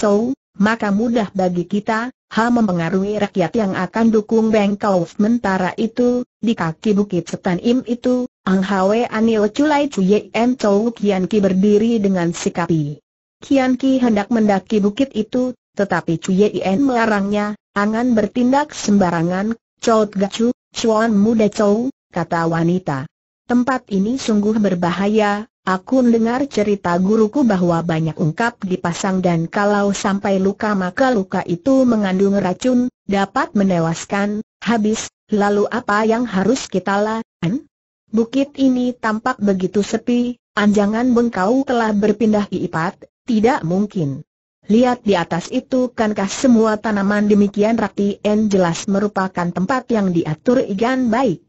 maka mudah bagi kita, H mempengaruhi rakyat yang akan dukung Beng Kau sementara itu, di kaki bukit Setan Im itu, Ang Hwe Anil Culai Cuye M Chou Kian Ki berdiri dengan sikapi. Kian Ki hendak mendaki bukit itu, tetapi Cuye M. melarangnya, angan bertindak sembarangan, chow Gacu, Chuan Muda Chou, kata wanita. Tempat ini sungguh berbahaya, Aku dengar cerita guruku bahwa banyak ungkap dipasang dan kalau sampai luka maka luka itu mengandung racun, dapat menewaskan, habis, lalu apa yang harus kita lakukan? Bukit ini tampak begitu sepi, anjangan bengkau telah berpindah ke Ipat, tidak mungkin. Lihat di atas itu kankah semua tanaman demikian En, jelas merupakan tempat yang diatur Igan baik.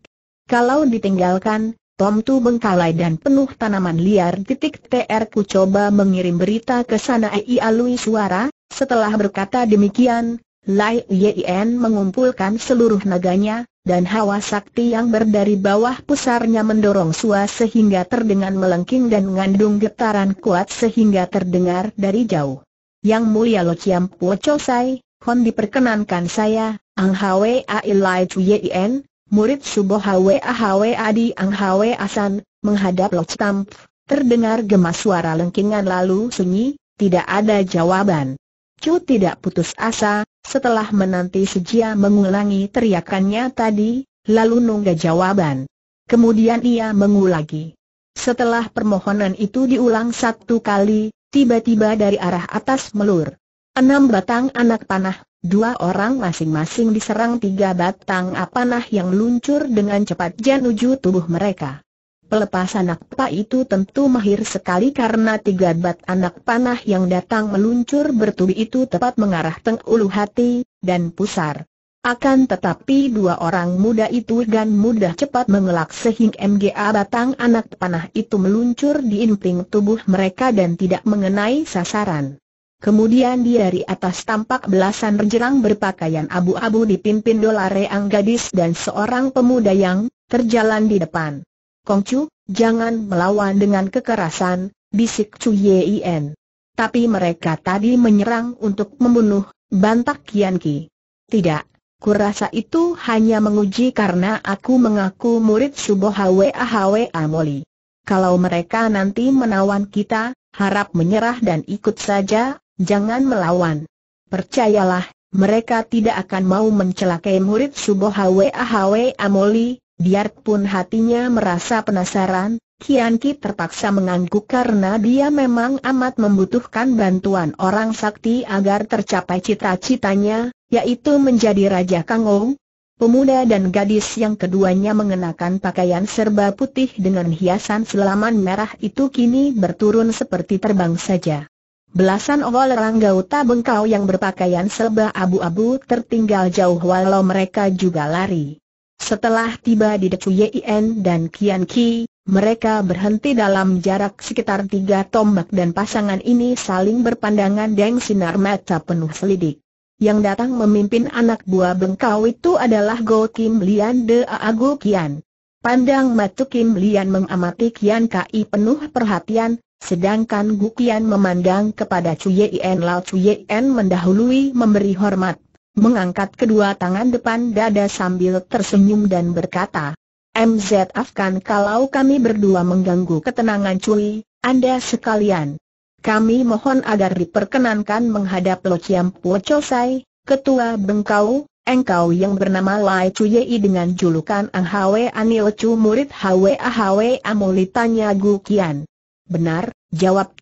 Kalau ditinggalkan, Tom Tu bengkalai dan penuh tanaman liar. Titik TR ku coba mengirim berita ke sana AI Alui suara, setelah berkata demikian, Lai Yien mengumpulkan seluruh naganya, dan hawa sakti yang berdari bawah pusarnya mendorong sua sehingga terdengar melengking dan mengandung getaran kuat sehingga terdengar dari jauh. Yang mulia Lo Chiam Po Chosai, Hon diperkenankan saya, Ang Hwa Lai Chuyen, murid Subo Hwa Hwa di Ang Hwa Asan, menghadap Lo stamp. Terdengar gemas suara lengkingan lalu sunyi, tidak ada jawaban. Chu tidak putus asa, setelah menanti sejia mengulangi teriakannya tadi, lalu nungga jawaban. Kemudian ia mengulangi. Setelah permohonan itu diulang satu kali, tiba-tiba dari arah atas melur. Enam batang anak panah Dua orang masing-masing diserang tiga batang apanah yang luncur dengan cepat januju tubuh mereka. Pelepas anak pa itu tentu mahir sekali karena tiga bat anak panah yang datang meluncur bertubi itu tepat mengarah ulu hati, dan pusar. Akan tetapi dua orang muda itu dan mudah cepat mengelak sehingga MGA batang anak panah itu meluncur di inting tubuh mereka dan tidak mengenai sasaran. Kemudian dari atas tampak belasan renjerang berpakaian abu-abu dipimpin ang gadis dan seorang pemuda yang terjalan di depan. Kongcu, jangan melawan dengan kekerasan, bisik Chu Yien. Tapi mereka tadi menyerang untuk membunuh, bantak Kian Ki. Tidak, kurasa itu hanya menguji karena aku mengaku murid Subo Hwa Hwa Moli. Kalau mereka nanti menawan kita, harap menyerah dan ikut saja, Jangan melawan. Percayalah, mereka tidak akan mau mencelakai murid Subo Hwe Ahwe Amoli, biarpun hatinya merasa penasaran, Kian Ki terpaksa mengangguk karena dia memang amat membutuhkan bantuan orang sakti agar tercapai cita-citanya, yaitu menjadi Raja Kangou. Pemuda dan gadis yang keduanya mengenakan pakaian serba putih dengan hiasan selaman merah itu kini berturun seperti terbang saja. Belasan orang gauta bengkau yang berpakaian serba abu-abu tertinggal jauh walau mereka juga lari. Setelah tiba di Decu Yien dan Kian Ki, mereka berhenti dalam jarak sekitar tiga tombak dan pasangan ini saling berpandangan dengan sinar mata penuh selidik. Yang datang memimpin anak buah bengkau itu adalah Go Kim Lian De Aago Kian. Pandang Matu Kim Lian mengamati Kian Kai penuh perhatian, sedangkan Gu Kian memandang kepada Chu En Lao Chu En mendahului memberi hormat, mengangkat kedua tangan depan dada sambil tersenyum dan berkata, MZ Afkan kalau kami berdua mengganggu ketenangan Cui, Anda sekalian. Kami mohon agar diperkenankan menghadap Lo Chiam Po Chosai, Ketua Bengkau, Engkau yang bernama Lai Yei dengan julukan Ang Hwe Anil Chu murid Hwe Ahwe Amoli tanya Gu Kian. Benar, jawab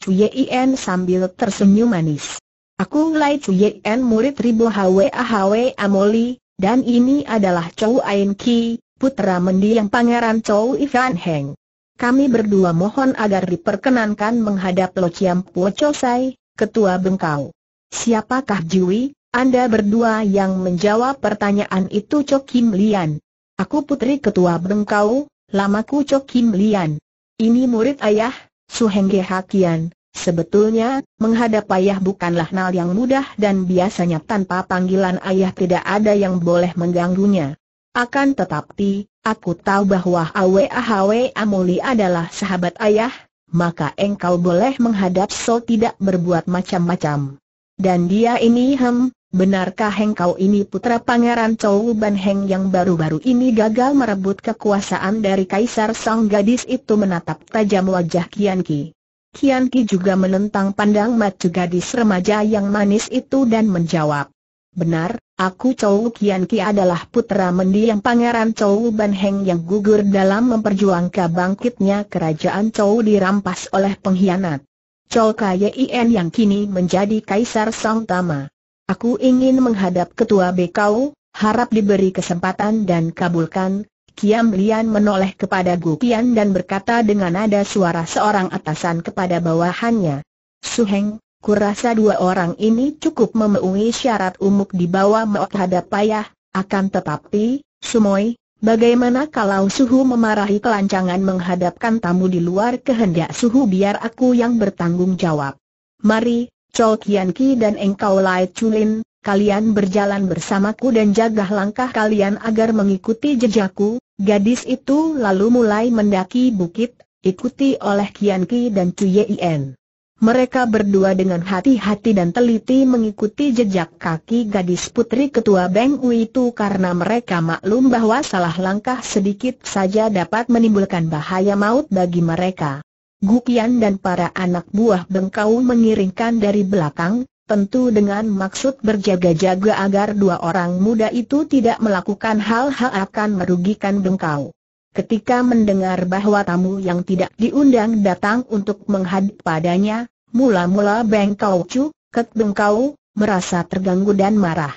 N sambil tersenyum manis. Aku Lai N murid ribu Hwe Ahwe Amoli, dan ini adalah Chou Ain Ki, putra mendiang pangeran Chou Ivan Heng. Kami berdua mohon agar diperkenankan menghadap Lo Chiam Po Chosai, ketua bengkau. Siapakah Jui, anda berdua yang menjawab pertanyaan itu Cho Kim Lian. Aku putri ketua Bengkau, lamaku Cho Kim Lian. Ini murid ayah, Su Suhengge Hakian. Sebetulnya, menghadap ayah bukanlah hal yang mudah dan biasanya tanpa panggilan ayah tidak ada yang boleh mengganggunya. Akan tetapi, aku tahu bahwa Awe Amuli adalah sahabat ayah, maka engkau boleh menghadap so tidak berbuat macam-macam. Dan dia ini hem, benarkah engkau ini putra pangeran Chou Ban Heng yang baru-baru ini gagal merebut kekuasaan dari kaisar sang gadis itu menatap tajam wajah Kian Ki. Kian Ki juga menentang pandang mata gadis remaja yang manis itu dan menjawab, Benar, aku Chou Kian Ki adalah putra mendiang pangeran Chou Ban Heng yang gugur dalam memperjuangkan bangkitnya kerajaan Chou dirampas oleh pengkhianat. Chou Kien yang kini menjadi kaisar Song Tama. Aku ingin menghadap ketua BKU, harap diberi kesempatan dan kabulkan. Kiam Lian menoleh kepada Gu Pian dan berkata dengan nada suara seorang atasan kepada bawahannya. Suheng, kurasa dua orang ini cukup memenuhi syarat umuk di bawah menghadap hadap payah, akan tetapi, Sumoy, Bagaimana kalau suhu memarahi kelancangan menghadapkan tamu di luar kehendak suhu biar aku yang bertanggung jawab? Mari, Chol Kian Ki dan Engkau Lai Chulin, kalian berjalan bersamaku dan jagah langkah kalian agar mengikuti jejakku. Gadis itu lalu mulai mendaki bukit, ikuti oleh Kian Ki dan Chu Yien. Mereka berdua dengan hati-hati dan teliti mengikuti jejak kaki gadis putri ketua Beng Ui itu karena mereka maklum bahwa salah langkah sedikit saja dapat menimbulkan bahaya maut bagi mereka. Gukian dan para anak buah bengkau mengiringkan dari belakang, tentu dengan maksud berjaga-jaga agar dua orang muda itu tidak melakukan hal-hal akan merugikan bengkau. Ketika mendengar bahwa tamu yang tidak diundang datang untuk menghadap padanya, mula-mula bengkau cu, ket bengkau, merasa terganggu dan marah.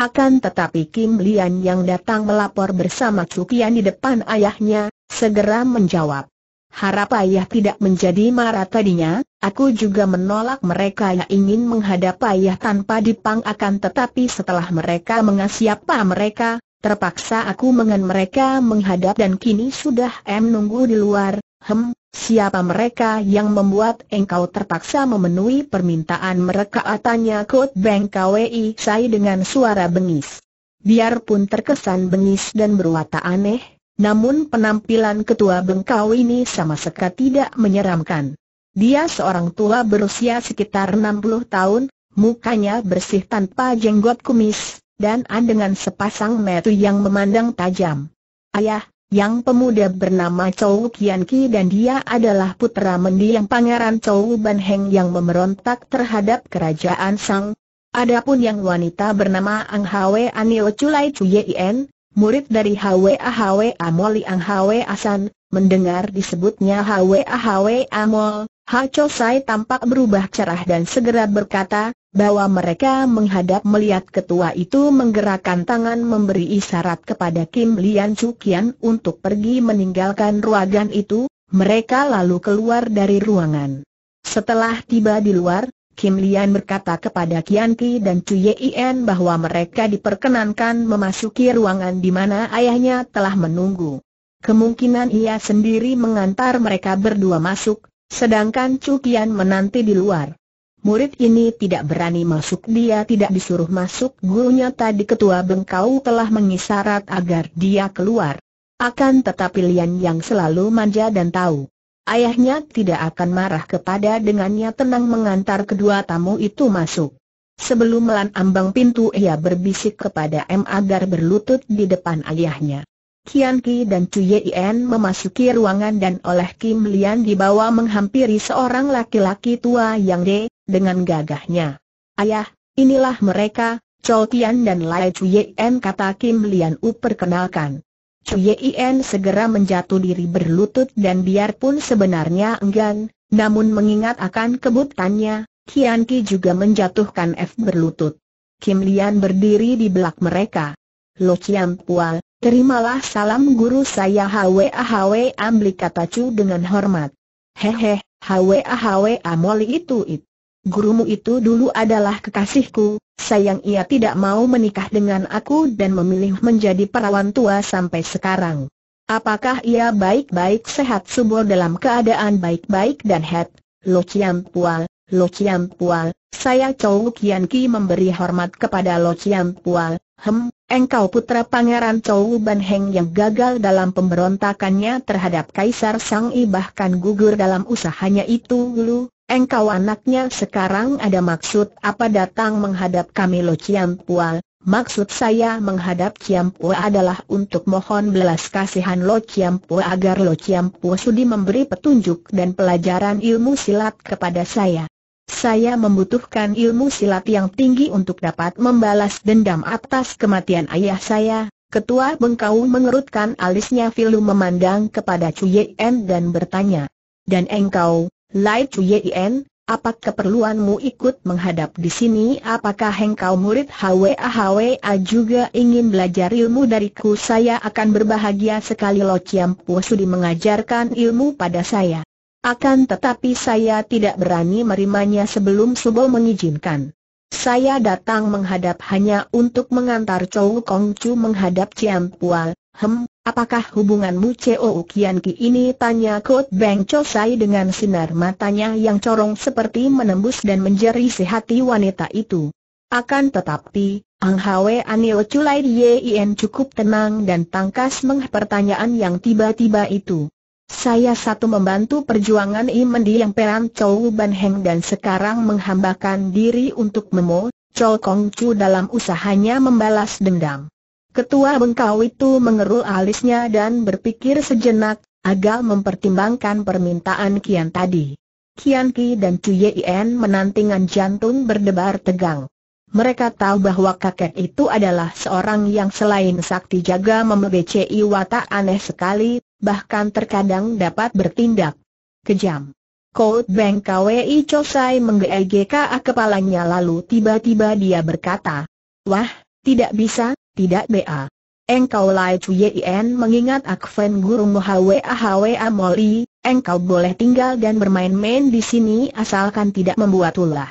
Akan tetapi Kim Lian yang datang melapor bersama Cukian di depan ayahnya, segera menjawab. Harap ayah tidak menjadi marah tadinya, aku juga menolak mereka yang ingin menghadap ayah tanpa dipang akan tetapi setelah mereka mengasiapa mereka, terpaksa aku mengen mereka menghadap dan kini sudah em nunggu di luar, hem, siapa mereka yang membuat engkau terpaksa memenuhi permintaan mereka atanya Kot Beng Kwi Sai dengan suara bengis. Biarpun terkesan bengis dan berwata aneh, namun penampilan ketua bengkau ini sama sekali tidak menyeramkan. Dia seorang tua berusia sekitar 60 tahun, mukanya bersih tanpa jenggot kumis, dan dengan sepasang mata yang memandang tajam. Ayah, yang pemuda bernama Chou Kian dan dia adalah putra mendiang pangeran Chou Banheng yang memberontak terhadap kerajaan Sang. Adapun yang wanita bernama Ang Hwe Anio Chulai Chuyen? murid dari Hwa Hwa Moli Ang Hwa Asan, mendengar disebutnya Hwa Hwa Mol, Ha Sai tampak berubah cerah dan segera berkata, bahwa mereka menghadap melihat ketua itu menggerakkan tangan memberi isyarat kepada Kim Lian Cukian untuk pergi meninggalkan ruangan itu, mereka lalu keluar dari ruangan. Setelah tiba di luar, Kim Lian berkata kepada Kian Ki dan Chu Yien bahwa mereka diperkenankan memasuki ruangan di mana ayahnya telah menunggu. Kemungkinan ia sendiri mengantar mereka berdua masuk, sedangkan Chu Kian menanti di luar. Murid ini tidak berani masuk dia tidak disuruh masuk gurunya tadi ketua bengkau telah mengisarat agar dia keluar. Akan tetapi Lian yang selalu manja dan tahu Ayahnya tidak akan marah kepada dengannya tenang mengantar kedua tamu itu masuk. Sebelum melan ambang pintu ia berbisik kepada M agar berlutut di depan ayahnya. Kian Ki dan Chu Yien memasuki ruangan dan oleh Kim Lian dibawa menghampiri seorang laki-laki tua yang de, dengan gagahnya. Ayah, inilah mereka, Chol Tian dan Lai Chu Yien kata Kim Lian U perkenalkan. Chu Yien segera menjatuh diri berlutut dan biarpun sebenarnya enggan, namun mengingat akan kebutannya, Kian Ki juga menjatuhkan F berlutut. Kim Lian berdiri di belak mereka. Lo Chiam Pual, terimalah salam guru saya Hwa Hwa Amli kata Chu dengan hormat. Hehe, Hwa Hwa amoli itu it gurumu itu dulu adalah kekasihku, sayang ia tidak mau menikah dengan aku dan memilih menjadi perawan tua sampai sekarang. Apakah ia baik-baik sehat subur dalam keadaan baik-baik dan hat? Lo Chiam Pual, Lo Chiam Pual, saya Chow Kian Ki memberi hormat kepada Lo Chiam Pual, Hem, engkau putra pangeran Chou Ban Heng yang gagal dalam pemberontakannya terhadap Kaisar Sang I bahkan gugur dalam usahanya itu lu. Engkau anaknya sekarang ada maksud apa datang menghadap kami Lo Chiam Pua, Maksud saya menghadap Chiam Pua adalah untuk mohon belas kasihan Lo Chiam Pua agar Lo Chiam Pua sudi memberi petunjuk dan pelajaran ilmu silat kepada saya. Saya membutuhkan ilmu silat yang tinggi untuk dapat membalas dendam atas kematian ayah saya. Ketua Bengkau mengerutkan alisnya Filu memandang kepada Chu Yen dan bertanya. Dan engkau, Lai Chu Yen, apa keperluanmu ikut menghadap di sini? Apakah engkau murid HWA HWA juga ingin belajar ilmu dariku? Saya akan berbahagia sekali Lo Chiam Pu Sudi mengajarkan ilmu pada saya. Akan tetapi saya tidak berani merimanya sebelum Subo mengizinkan. Saya datang menghadap hanya untuk mengantar Chou Kong Chu menghadap Chiam Pual. Hem, apakah hubunganmu Chou Kian Ki ini? Tanya Kot Beng Chou Sai dengan sinar matanya yang corong seperti menembus dan menjerisi sehati wanita itu. Akan tetapi, Ang Hwe Anio Chulai Yien cukup tenang dan tangkas pertanyaan yang tiba-tiba itu. Saya satu membantu perjuangan Imendi yang peran Chou Ban Heng dan sekarang menghambakan diri untuk Memo, Chou Kong Chu dalam usahanya membalas dendam. Ketua bengkau itu mengerul alisnya dan berpikir sejenak, agak mempertimbangkan permintaan Kian tadi. Kian Ki dan Chu Yien menantingan jantung berdebar tegang. Mereka tahu bahwa kakek itu adalah seorang yang selain sakti jaga memebeci watak aneh sekali, bahkan terkadang dapat bertindak kejam. Cold Bank KWI Chosai menggegeka kepalanya lalu tiba-tiba dia berkata, Wah, tidak bisa, tidak BA. Engkau Lai Yien mengingat Akven Guru muhawe ahawe Amoli, engkau boleh tinggal dan bermain-main di sini asalkan tidak membuat ulah.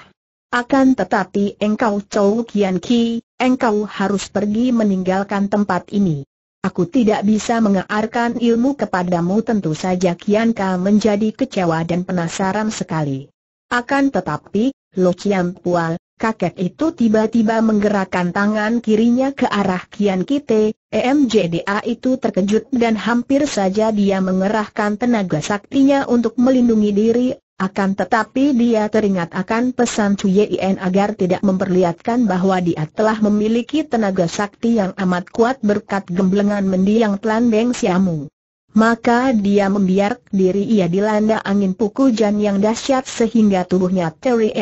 Akan tetapi engkau Chou Kian Ki, engkau harus pergi meninggalkan tempat ini. Aku tidak bisa mengearkan ilmu kepadamu tentu saja Kianka menjadi kecewa dan penasaran sekali. Akan tetapi, Lo Chiam Pual, kakek itu tiba-tiba menggerakkan tangan kirinya ke arah Kian Kite, EMJDA itu terkejut dan hampir saja dia mengerahkan tenaga saktinya untuk melindungi diri, akan tetapi dia teringat akan pesan Cuyen agar tidak memperlihatkan bahwa dia telah memiliki tenaga sakti yang amat kuat berkat gemblengan mendiang Beng siamu. Maka dia membiar diri ia dilanda angin pukul jan yang dahsyat sehingga tubuhnya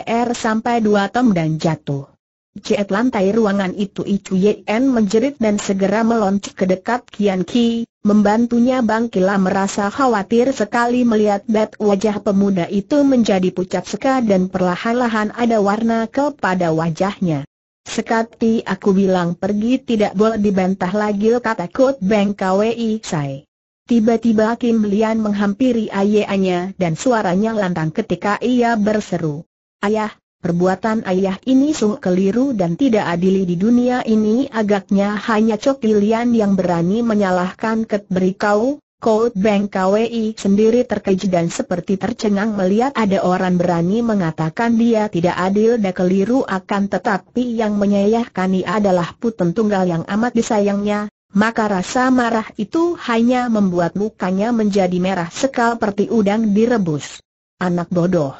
er sampai dua tom dan jatuh. Jet lantai ruangan itu Icu Yen menjerit dan segera meloncik ke dekat Kian Ki, membantunya Bang Kila merasa khawatir sekali melihat bat wajah pemuda itu menjadi pucat sekali dan perlahan-lahan ada warna kepada wajahnya. Sekati aku bilang pergi tidak boleh dibantah lagi kata Kut Beng Kwei Sai. Tiba-tiba Kim Lian menghampiri ayahnya dan suaranya lantang ketika ia berseru. Ayah, Perbuatan ayah ini sungguh keliru dan tidak adil di dunia ini agaknya hanya Cok Lilian yang berani menyalahkan Ket Berikau, Kau Bank KWI sendiri terkejut dan seperti tercengang melihat ada orang berani mengatakan dia tidak adil dan keliru akan tetapi yang menyayahkan ia adalah puten tunggal yang amat disayangnya, maka rasa marah itu hanya membuat mukanya menjadi merah sekal seperti udang direbus. Anak bodoh.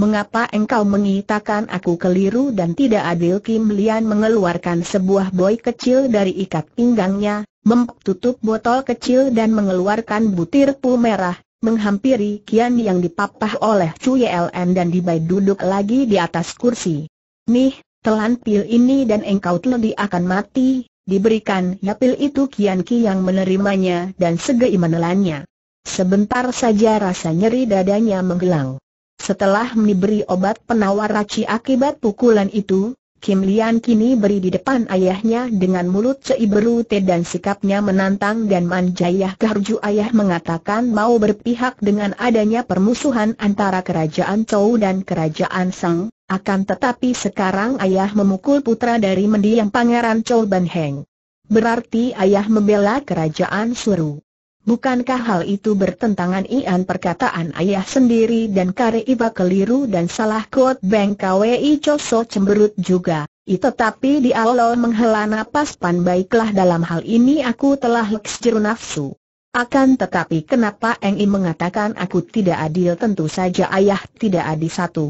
Mengapa engkau mengitakan aku keliru dan tidak adil Kim Lian mengeluarkan sebuah boy kecil dari ikat pinggangnya, memtutup botol kecil dan mengeluarkan butir pul merah, menghampiri Kian yang dipapah oleh Chu Yeln dan Dibai duduk lagi di atas kursi. Nih, telan pil ini dan engkau telah akan mati, diberikan ya pil itu Kian Ki yang menerimanya dan segei menelannya. Sebentar saja rasa nyeri dadanya menggelang. Setelah memberi obat penawar raci akibat pukulan itu, Kim Lian kini beri di depan ayahnya dengan mulut ceiberute dan sikapnya menantang dan manjayah keharju ayah mengatakan mau berpihak dengan adanya permusuhan antara kerajaan Chou dan kerajaan Sang, akan tetapi sekarang ayah memukul putra dari mendiang pangeran Chou Ban Heng. Berarti ayah membela kerajaan Suru. Bukankah hal itu bertentangan ian perkataan ayah sendiri dan kare iba keliru dan salah kuat Beng KWI Coso cemberut juga. I tetapi di Allah menghela napas pan baiklah dalam hal ini aku telah leks nafsu. Akan tetapi kenapa Engi mengatakan aku tidak adil tentu saja ayah tidak adil satu.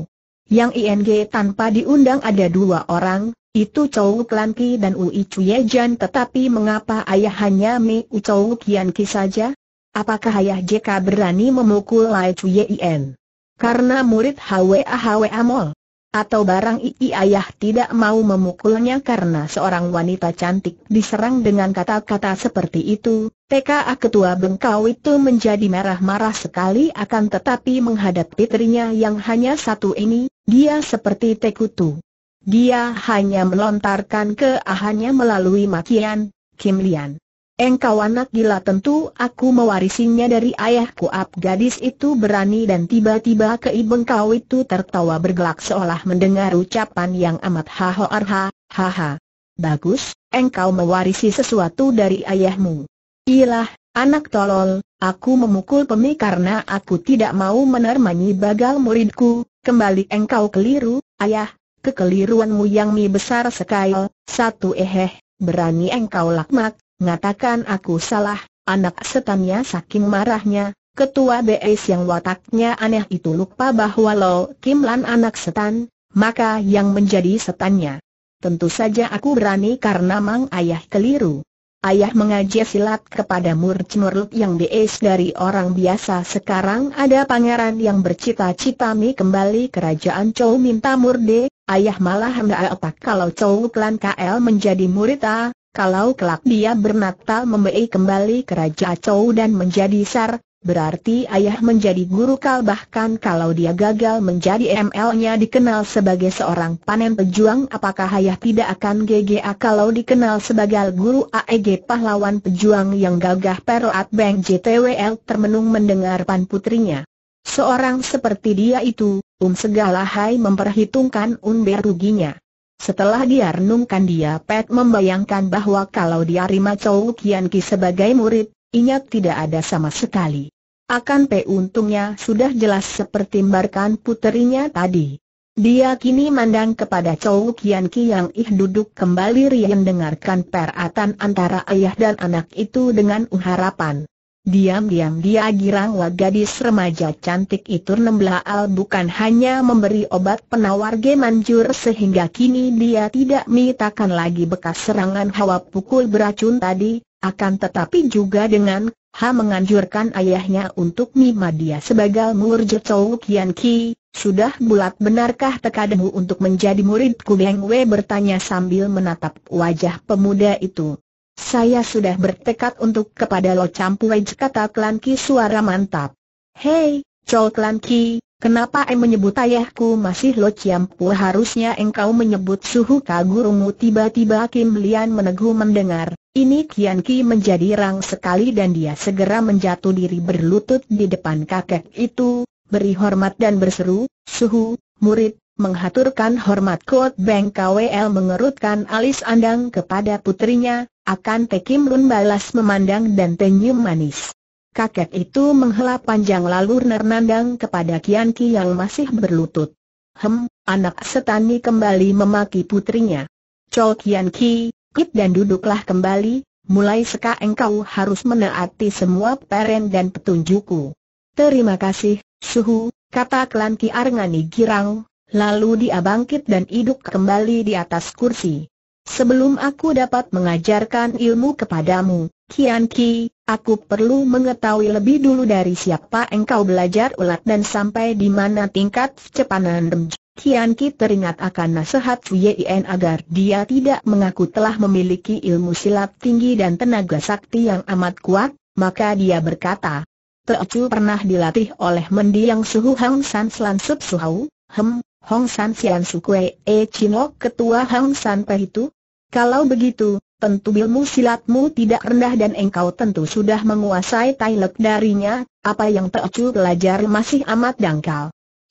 Yang ING tanpa diundang ada dua orang, itu Chou Klanki dan Ui Jan tetapi mengapa ayah hanya Mi U Chou Kianki saja? Apakah ayah JK berani memukul Lai Ien? Karena murid HWA HWA Mol? Atau barang ii ayah tidak mau memukulnya karena seorang wanita cantik diserang dengan kata-kata seperti itu? TKA Ketua Bengkau itu menjadi merah marah sekali akan tetapi menghadapi terinya yang hanya satu ini, dia seperti tekutu. Dia hanya melontarkan keahannya melalui makian, Kim Lian. Engkau anak gila tentu aku mewarisinya dari ayahku Ab gadis itu berani dan tiba-tiba keibeng kau itu tertawa bergelak seolah mendengar ucapan yang amat haho arha, haha. Bagus, engkau mewarisi sesuatu dari ayahmu. Ilah, anak tolol, aku memukul pemi karena aku tidak mau menermani bagal muridku, kembali engkau keliru, ayah, kekeliruanmu yang mi besar sekali, satu eheh, berani engkau lakmak, ngatakan aku salah, anak setannya saking marahnya, ketua BS yang wataknya aneh itu lupa bahwa Lo Kim Lan anak setan, maka yang menjadi setannya. Tentu saja aku berani karena mang ayah keliru. Ayah mengajak silat kepada murcmurluk yang BS dari orang biasa sekarang ada pangeran yang bercita-cita mi kembali kerajaan Chow minta murde, Ayah malah hendak otak kalau Chow Klan KL menjadi murid A, kalau kelak dia bernatal membei kembali keraja Chow dan menjadi Sar, berarti ayah menjadi guru Kal bahkan kalau dia gagal menjadi ML-nya dikenal sebagai seorang panen pejuang apakah ayah tidak akan GGA kalau dikenal sebagai guru AEG pahlawan pejuang yang gagah peroat Bank JTWL termenung mendengar pan putrinya. Seorang seperti dia itu, Um segala Segalahai memperhitungkan unber um ruginya. Setelah dia renungkan dia Pat membayangkan bahwa kalau dia Rima Chow Kian Ki sebagai murid, inya tidak ada sama sekali. Akan Pe untungnya sudah jelas seperti mbarkan puterinya tadi. Dia kini mandang kepada Chow Kian Ki yang ih duduk kembali Rian dengarkan peratan antara ayah dan anak itu dengan uharapan. Diam-diam dia girang gadis remaja cantik itu Nembla Al bukan hanya memberi obat penawar gemanjur sehingga kini dia tidak mitakan lagi bekas serangan hawa pukul beracun tadi, akan tetapi juga dengan Ha menganjurkan ayahnya untuk Mima dia sebagai murid Chou Kian Ki, sudah bulat benarkah tekadmu untuk menjadi murid Kubeng Wei bertanya sambil menatap wajah pemuda itu. Saya sudah bertekad untuk kepada Lo Campue kata Klan Ki suara mantap. Hei, Chol Klan Ki, kenapa em menyebut ayahku masih Lo campur? harusnya engkau menyebut suhu kagurumu tiba-tiba Kim Lian meneguh mendengar. Ini Kian Ki menjadi rang sekali dan dia segera menjatuh diri berlutut di depan kakek itu, beri hormat dan berseru, Suhu, murid, menghaturkan hormat Kot Beng KWL mengerutkan alis andang kepada putrinya, akan Te Kim Lun balas memandang dan tenyum manis. Kakek itu menghela panjang lalu nernandang kepada Kian Ki yang masih berlutut. Hem, anak setani kembali memaki putrinya. Chol Kian Ki, kip dan duduklah kembali, mulai seka engkau harus menaati semua peren dan petunjukku. Terima kasih, Suhu, kata Klan Ki Arngani Girang, Lalu dia bangkit dan hidup kembali di atas kursi. Sebelum aku dapat mengajarkan ilmu kepadamu, Kian Ki, aku perlu mengetahui lebih dulu dari siapa engkau belajar ulat dan sampai di mana tingkat cepanan Kian Ki teringat akan nasihat Yin agar dia tidak mengaku telah memiliki ilmu silat tinggi dan tenaga sakti yang amat kuat, maka dia berkata, Teocu pernah dilatih oleh mendiang suhu Hang San Slan Sub Suhau, Hem, Hong San Sian Sukwe, E Chinok ketua Hong San Pe itu? Kalau begitu, tentu ilmu silatmu tidak rendah dan engkau tentu sudah menguasai tailek darinya, apa yang Teocu belajar masih amat dangkal.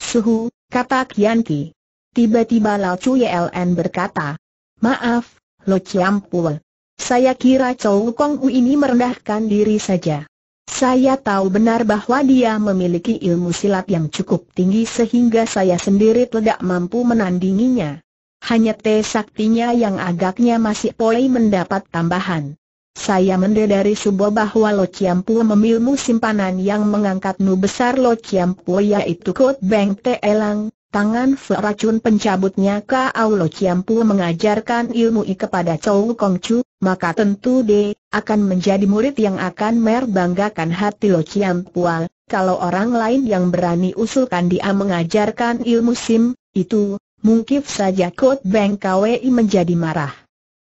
Suhu, kata Kian Ki. Tiba-tiba Lao Chu Yeln berkata, Maaf, Lo Chiam Pul. Saya kira Chow Kong U ini merendahkan diri saja. Saya tahu benar bahwa dia memiliki ilmu silat yang cukup tinggi sehingga saya sendiri tidak mampu menandinginya. Hanya T saktinya yang agaknya masih boleh mendapat tambahan. Saya mendedari sebuah bahwa Lo Chiampu memilmu simpanan yang mengangkat nu besar Lo Chiampu yaitu Kut Beng Te Elang, Tangan racun pencabutnya ke Aulo Ciampu mengajarkan ilmu I kepada Chow Kong Chu, maka tentu D akan menjadi murid yang akan merbanggakan hati Lo Chiampual. Kalau orang lain yang berani usulkan dia mengajarkan ilmu Sim, itu mungkin saja Kot Beng KWI menjadi marah.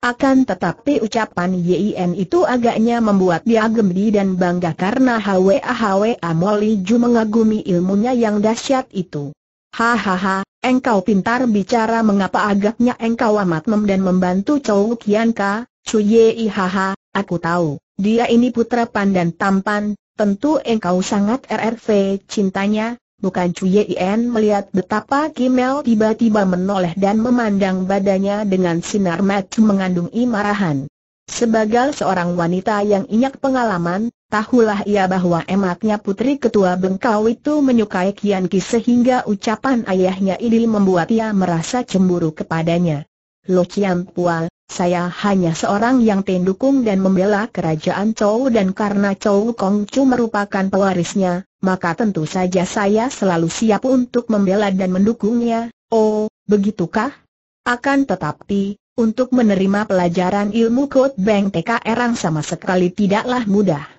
Akan tetapi ucapan YIN itu agaknya membuat dia gembira dan bangga karena HWA HWA Moli Ju mengagumi ilmunya yang dahsyat itu. Hahaha, engkau pintar bicara mengapa agaknya engkau amat mem dan membantu Chow Kian Ka, Cuye Ihaha, aku tahu, dia ini putra pandan tampan, tentu engkau sangat RRV cintanya, bukan Cuye Ien melihat betapa Kimel tiba-tiba menoleh dan memandang badannya dengan sinar mata mengandung imarahan. Sebagai seorang wanita yang inyak pengalaman, Tahulah ia bahwa emaknya putri ketua bengkau itu menyukai Kian Ki sehingga ucapan ayahnya ini membuat ia merasa cemburu kepadanya. Lo Chiam Pual, saya hanya seorang yang tendukung dan membela kerajaan Chow dan karena Chow Kong Chu merupakan pewarisnya, maka tentu saja saya selalu siap untuk membela dan mendukungnya. Oh, begitukah? Akan tetapi, untuk menerima pelajaran ilmu Code Bank Erang sama sekali tidaklah mudah.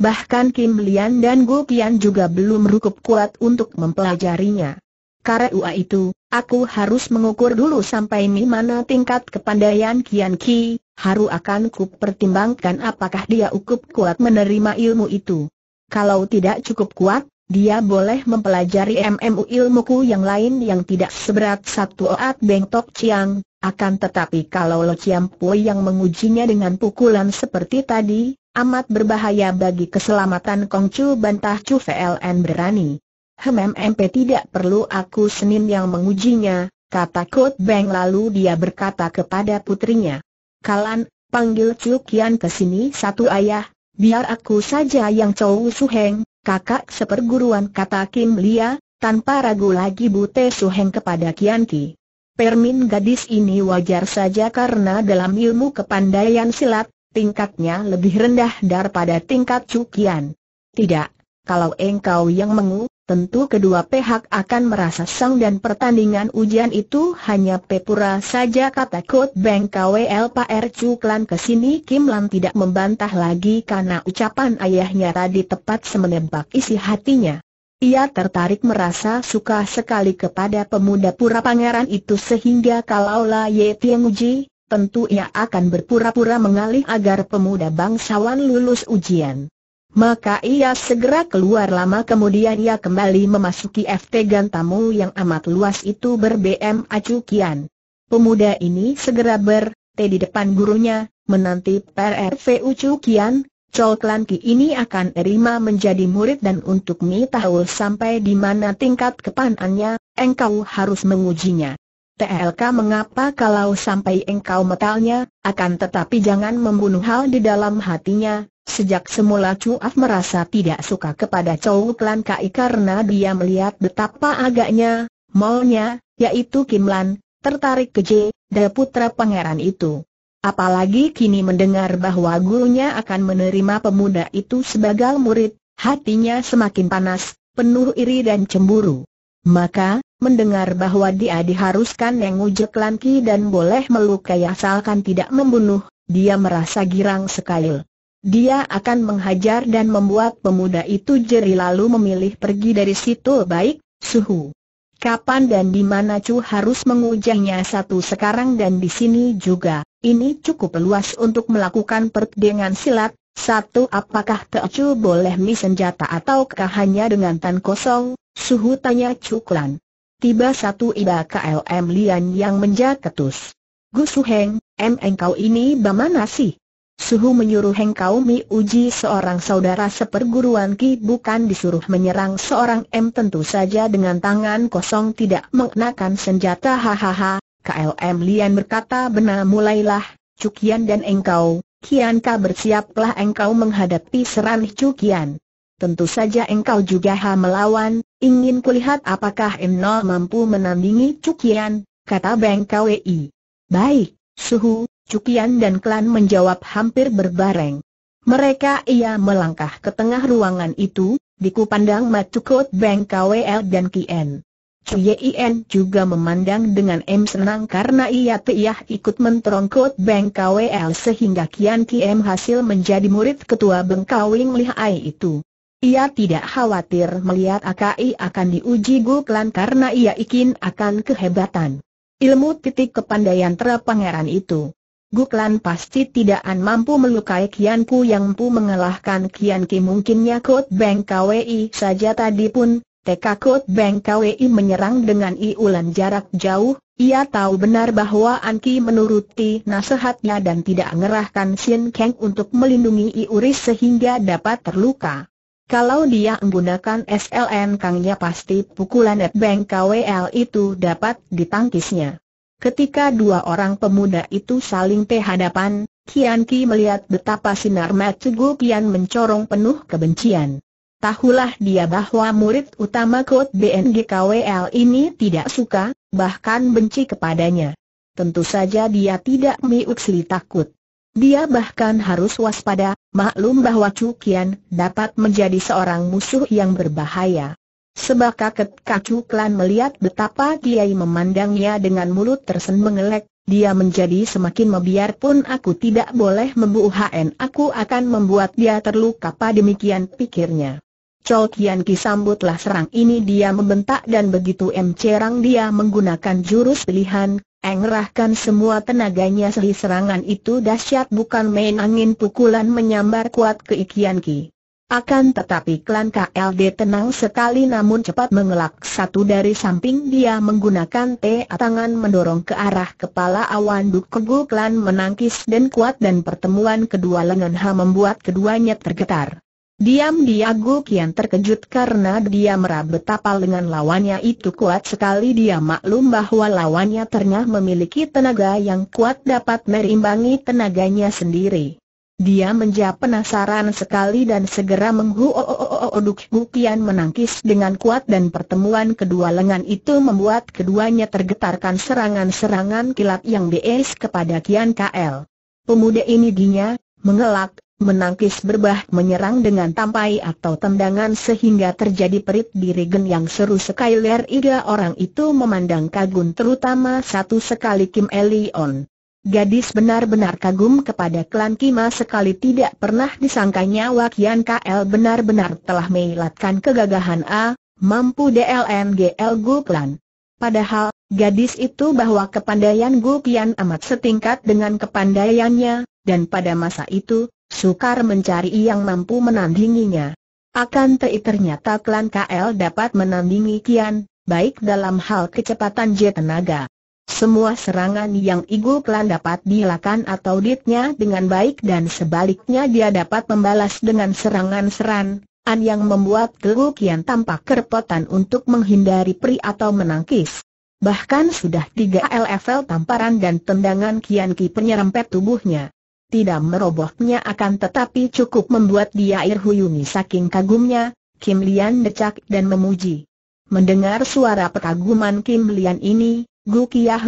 Bahkan Kim Lian dan Gu Pian juga belum rukup kuat untuk mempelajarinya. Karena itu, aku harus mengukur dulu sampai di mana tingkat kepandaian Kian Ki, haru akan ku pertimbangkan apakah dia cukup kuat menerima ilmu itu. Kalau tidak cukup kuat, dia boleh mempelajari MMU ilmuku yang lain yang tidak seberat satu oat bengkok ciang. akan tetapi kalau Lo Chiam Pui yang mengujinya dengan pukulan seperti tadi, amat berbahaya bagi keselamatan Kongcu bantah Chu VLN berani. Hem MP tidak perlu aku Senin yang mengujinya, kata Kot Beng lalu dia berkata kepada putrinya. Kalan, panggil Chu Kian ke sini satu ayah, biar aku saja yang Su Heng, kakak seperguruan kata Kim Lia, tanpa ragu lagi Bute Heng kepada Kian Ki. Permin gadis ini wajar saja karena dalam ilmu kepandaian silat, tingkatnya lebih rendah daripada tingkat cukian. Tidak, kalau engkau yang mengu, tentu kedua pihak akan merasa sang dan pertandingan ujian itu hanya pepura saja kata Kut Beng KWL Pak Cuklan kesini Kim Lan tidak membantah lagi karena ucapan ayahnya tadi tepat semenembak isi hatinya. Ia tertarik merasa suka sekali kepada pemuda pura pangeran itu sehingga kalaulah Ye Tiang Uji, tentu ia akan berpura-pura mengalih agar pemuda bangsawan lulus ujian. Maka ia segera keluar lama kemudian ia kembali memasuki FT Gantamu yang amat luas itu berbm Acukian. Pemuda ini segera ber di depan gurunya, menanti PRV Ucukian, Chol Klan ini akan terima menjadi murid dan untuk mi tahu sampai di mana tingkat kepanannya, engkau harus mengujinya. TLK mengapa kalau sampai engkau metalnya, akan tetapi jangan membunuh hal di dalam hatinya. Sejak semula Af merasa tidak suka kepada Chow Klan Kai karena dia melihat betapa agaknya, maunya, yaitu Kim Lan, tertarik ke J, da putra pangeran itu. Apalagi kini mendengar bahwa gurunya akan menerima pemuda itu sebagai murid, hatinya semakin panas, penuh iri dan cemburu. Maka, mendengar bahwa dia diharuskan mengujek Lanki dan boleh melukai asalkan tidak membunuh, dia merasa girang sekali. Dia akan menghajar dan membuat pemuda itu jeri lalu memilih pergi dari situ baik, suhu. Kapan dan di mana Chu harus mengujahnya satu sekarang dan di sini juga, ini cukup luas untuk melakukan pertengahan silat, satu apakah Chu boleh mi senjata ataukah hanya dengan tan kosong? Suhu tanya klan tiba satu iba KLM Lian yang menjaketus. Gusu Heng, em engkau ini bagaimana sih? Suhu menyuruh Heng Kau Mi Uji seorang saudara seperguruan Ki bukan disuruh menyerang seorang M tentu saja dengan tangan kosong tidak mengenakan senjata hahaha. KLM Lian berkata benar mulailah, Cukian dan engkau, kianka bersiaplah engkau menghadapi serangan Cukian. Tentu saja engkau juga ha melawan, ingin kulihat apakah M0 mampu menandingi Cukian, kata Beng KWI. Baik, Suhu, Cukian dan Klan menjawab hampir berbareng. Mereka ia melangkah ke tengah ruangan itu, dikupandang Matukot Beng KWL dan Kien. Cuyen juga memandang dengan M senang karena ia tiah ikut menterongkot Beng KWL sehingga Kian Kiem hasil menjadi murid ketua Bengkawing Lihai itu. Ia tidak khawatir melihat AKI akan diuji Guklan karena ia yakin akan kehebatan ilmu titik kepandaian tera itu. Guklan pasti tidak akan mampu melukai Kianku yang mampu mengalahkan Kianki mungkinnya Kot Beng KWI saja tadi pun, TK Kot Beng KWI menyerang dengan iulan jarak jauh, ia tahu benar bahwa Anki menuruti nasihatnya dan tidak mengerahkan Xin Kang untuk melindungi Iuris sehingga dapat terluka. Kalau dia menggunakan SLN Kangnya pasti pukulan Ed Bank KWL itu dapat ditangkisnya. Ketika dua orang pemuda itu saling berhadapan, Kian Ki melihat betapa sinar mata Gu Kian mencorong penuh kebencian. Tahulah dia bahwa murid utama BNG KWL ini tidak suka, bahkan benci kepadanya. Tentu saja dia tidak miuksli takut. Dia bahkan harus waspada, maklum bahwa Cukian dapat menjadi seorang musuh yang berbahaya. kacu klan melihat betapa Kiai memandangnya dengan mulut tersenbengelek, dia menjadi semakin membiar pun aku tidak boleh HN aku akan membuat dia terluka pada demikian pikirnya. Chol Kian Ki sambutlah serang ini dia membentak dan begitu M. Cerang dia menggunakan jurus pilihan, Engerahkan semua tenaganya sehi serangan itu dahsyat bukan main angin pukulan menyambar kuat ke Ikian Ki. Akan tetapi klan KLD tenang sekali namun cepat mengelak satu dari samping dia menggunakan T tangan mendorong ke arah kepala awan Dukegu klan menangkis dan kuat dan pertemuan kedua lengan H membuat keduanya tergetar. Diam dia Gu Kian terkejut karena dia merah betapa lengan lawannya itu kuat sekali dia maklum bahwa lawannya ternyata memiliki tenaga yang kuat dapat merimbangi tenaganya sendiri. Dia menjawab penasaran sekali dan segera Gu Kian menangkis dengan kuat dan pertemuan kedua lengan itu membuat keduanya tergetarkan serangan-serangan kilat yang dies kepada Kian KL. Pemuda ini dinya mengelak, menangkis berbah menyerang dengan tampai atau tendangan sehingga terjadi perit di regen yang seru Skyler Iga orang itu memandang kagum terutama satu sekali Kim Elion. Gadis benar-benar kagum kepada klan Kima sekali tidak pernah disangkanya Wakian KL benar-benar telah meilatkan kegagahan A, mampu DLNGL Gu Klan. Padahal, gadis itu bahwa kepandaian Gu Pian amat setingkat dengan kepandaiannya, dan pada masa itu, sukar mencari yang mampu menandinginya. Akan tei ternyata klan KL dapat menandingi Kian, baik dalam hal kecepatan jet tenaga. Semua serangan yang Igu Klan dapat dilakukan atau ditnya dengan baik dan sebaliknya dia dapat membalas dengan serangan seran, an yang membuat Gelu Kian tampak kerepotan untuk menghindari pri atau menangkis. Bahkan sudah tiga level tamparan dan tendangan Kian Ki penyerempet tubuhnya tidak merobohnya akan tetapi cukup membuat dia irhuyungi saking kagumnya, Kim Lian decak dan memuji. Mendengar suara pekaguman Kim Lian ini, Gu Kiah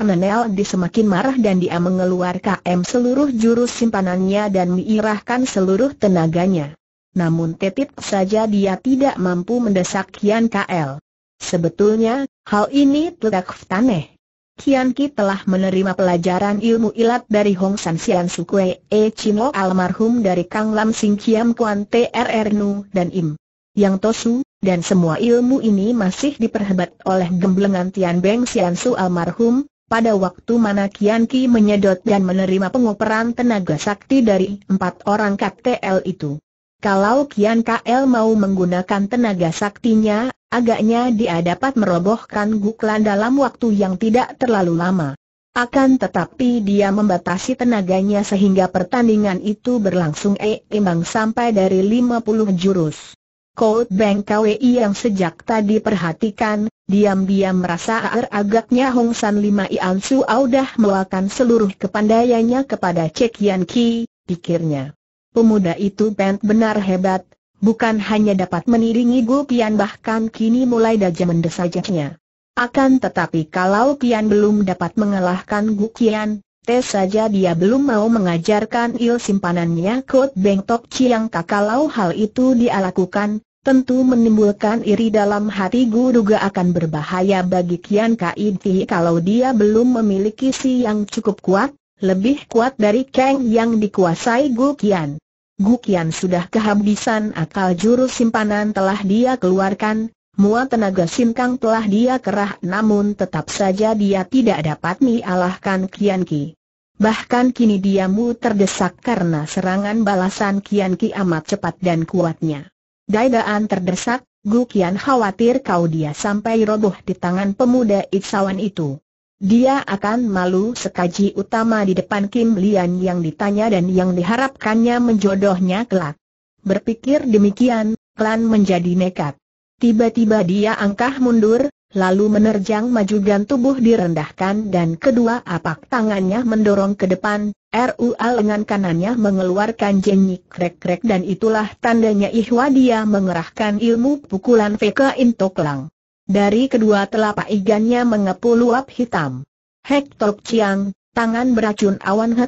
disemakin marah dan dia mengeluarkan seluruh jurus simpanannya dan mengirahkan seluruh tenaganya. Namun tetip saja dia tidak mampu mendesak Kian KL. Sebetulnya, hal ini tidak aneh. Kian Ki telah menerima pelajaran ilmu ilat dari Hong San Sian Kwe E Lo almarhum dari Kang Lam Sing Kiam Kuan TRR Nu dan Im Yang Tosu, dan semua ilmu ini masih diperhebat oleh gemblengan Tian Beng Sian Su almarhum, pada waktu mana Kian Ki menyedot dan menerima pengoperan tenaga sakti dari empat orang KTL itu. Kalau Kian KL mau menggunakan tenaga saktinya, Agaknya dia dapat merobohkan Guklan dalam waktu yang tidak terlalu lama. Akan tetapi dia membatasi tenaganya sehingga pertandingan itu berlangsung e imbang sampai dari 50 jurus. Kout Beng KWI yang sejak tadi perhatikan, diam-diam merasa ar agaknya Hong San Lima Ian Su Audah melakukan seluruh kepandaiannya kepada Cek Yan Ki, pikirnya. Pemuda itu pent benar hebat, bukan hanya dapat meniringi Gu Pian bahkan kini mulai dajah mendesajaknya. Akan tetapi kalau Pian belum dapat mengalahkan Gu Kian, tes saja dia belum mau mengajarkan il simpanannya Kot Beng Tok Chiang kalau hal itu dia lakukan, tentu menimbulkan iri dalam hati Gu Duga akan berbahaya bagi Kian Kaiti kalau dia belum memiliki si yang cukup kuat, lebih kuat dari Kang yang dikuasai Gu Kian. Gukian sudah kehabisan akal jurus simpanan telah dia keluarkan, muat tenaga sinkang telah dia kerah namun tetap saja dia tidak dapat mengalahkan Kian Ki. Bahkan kini dia mu terdesak karena serangan balasan Kian Ki amat cepat dan kuatnya. Daidaan terdesak, Gu Kian khawatir kau dia sampai roboh di tangan pemuda Itsawan itu. Dia akan malu sekaji utama di depan Kim Lian yang ditanya dan yang diharapkannya menjodohnya kelak. Berpikir demikian, Klan menjadi nekat. Tiba-tiba dia angkah mundur, lalu menerjang maju dan tubuh direndahkan dan kedua apak tangannya mendorong ke depan, RUA dengan kanannya mengeluarkan jenyik krek-krek dan itulah tandanya ihwa dia mengerahkan ilmu pukulan Veka Intoklang. Dari kedua telapak igannya mengepul luap hitam. Hek Tok Chiang, tangan beracun awan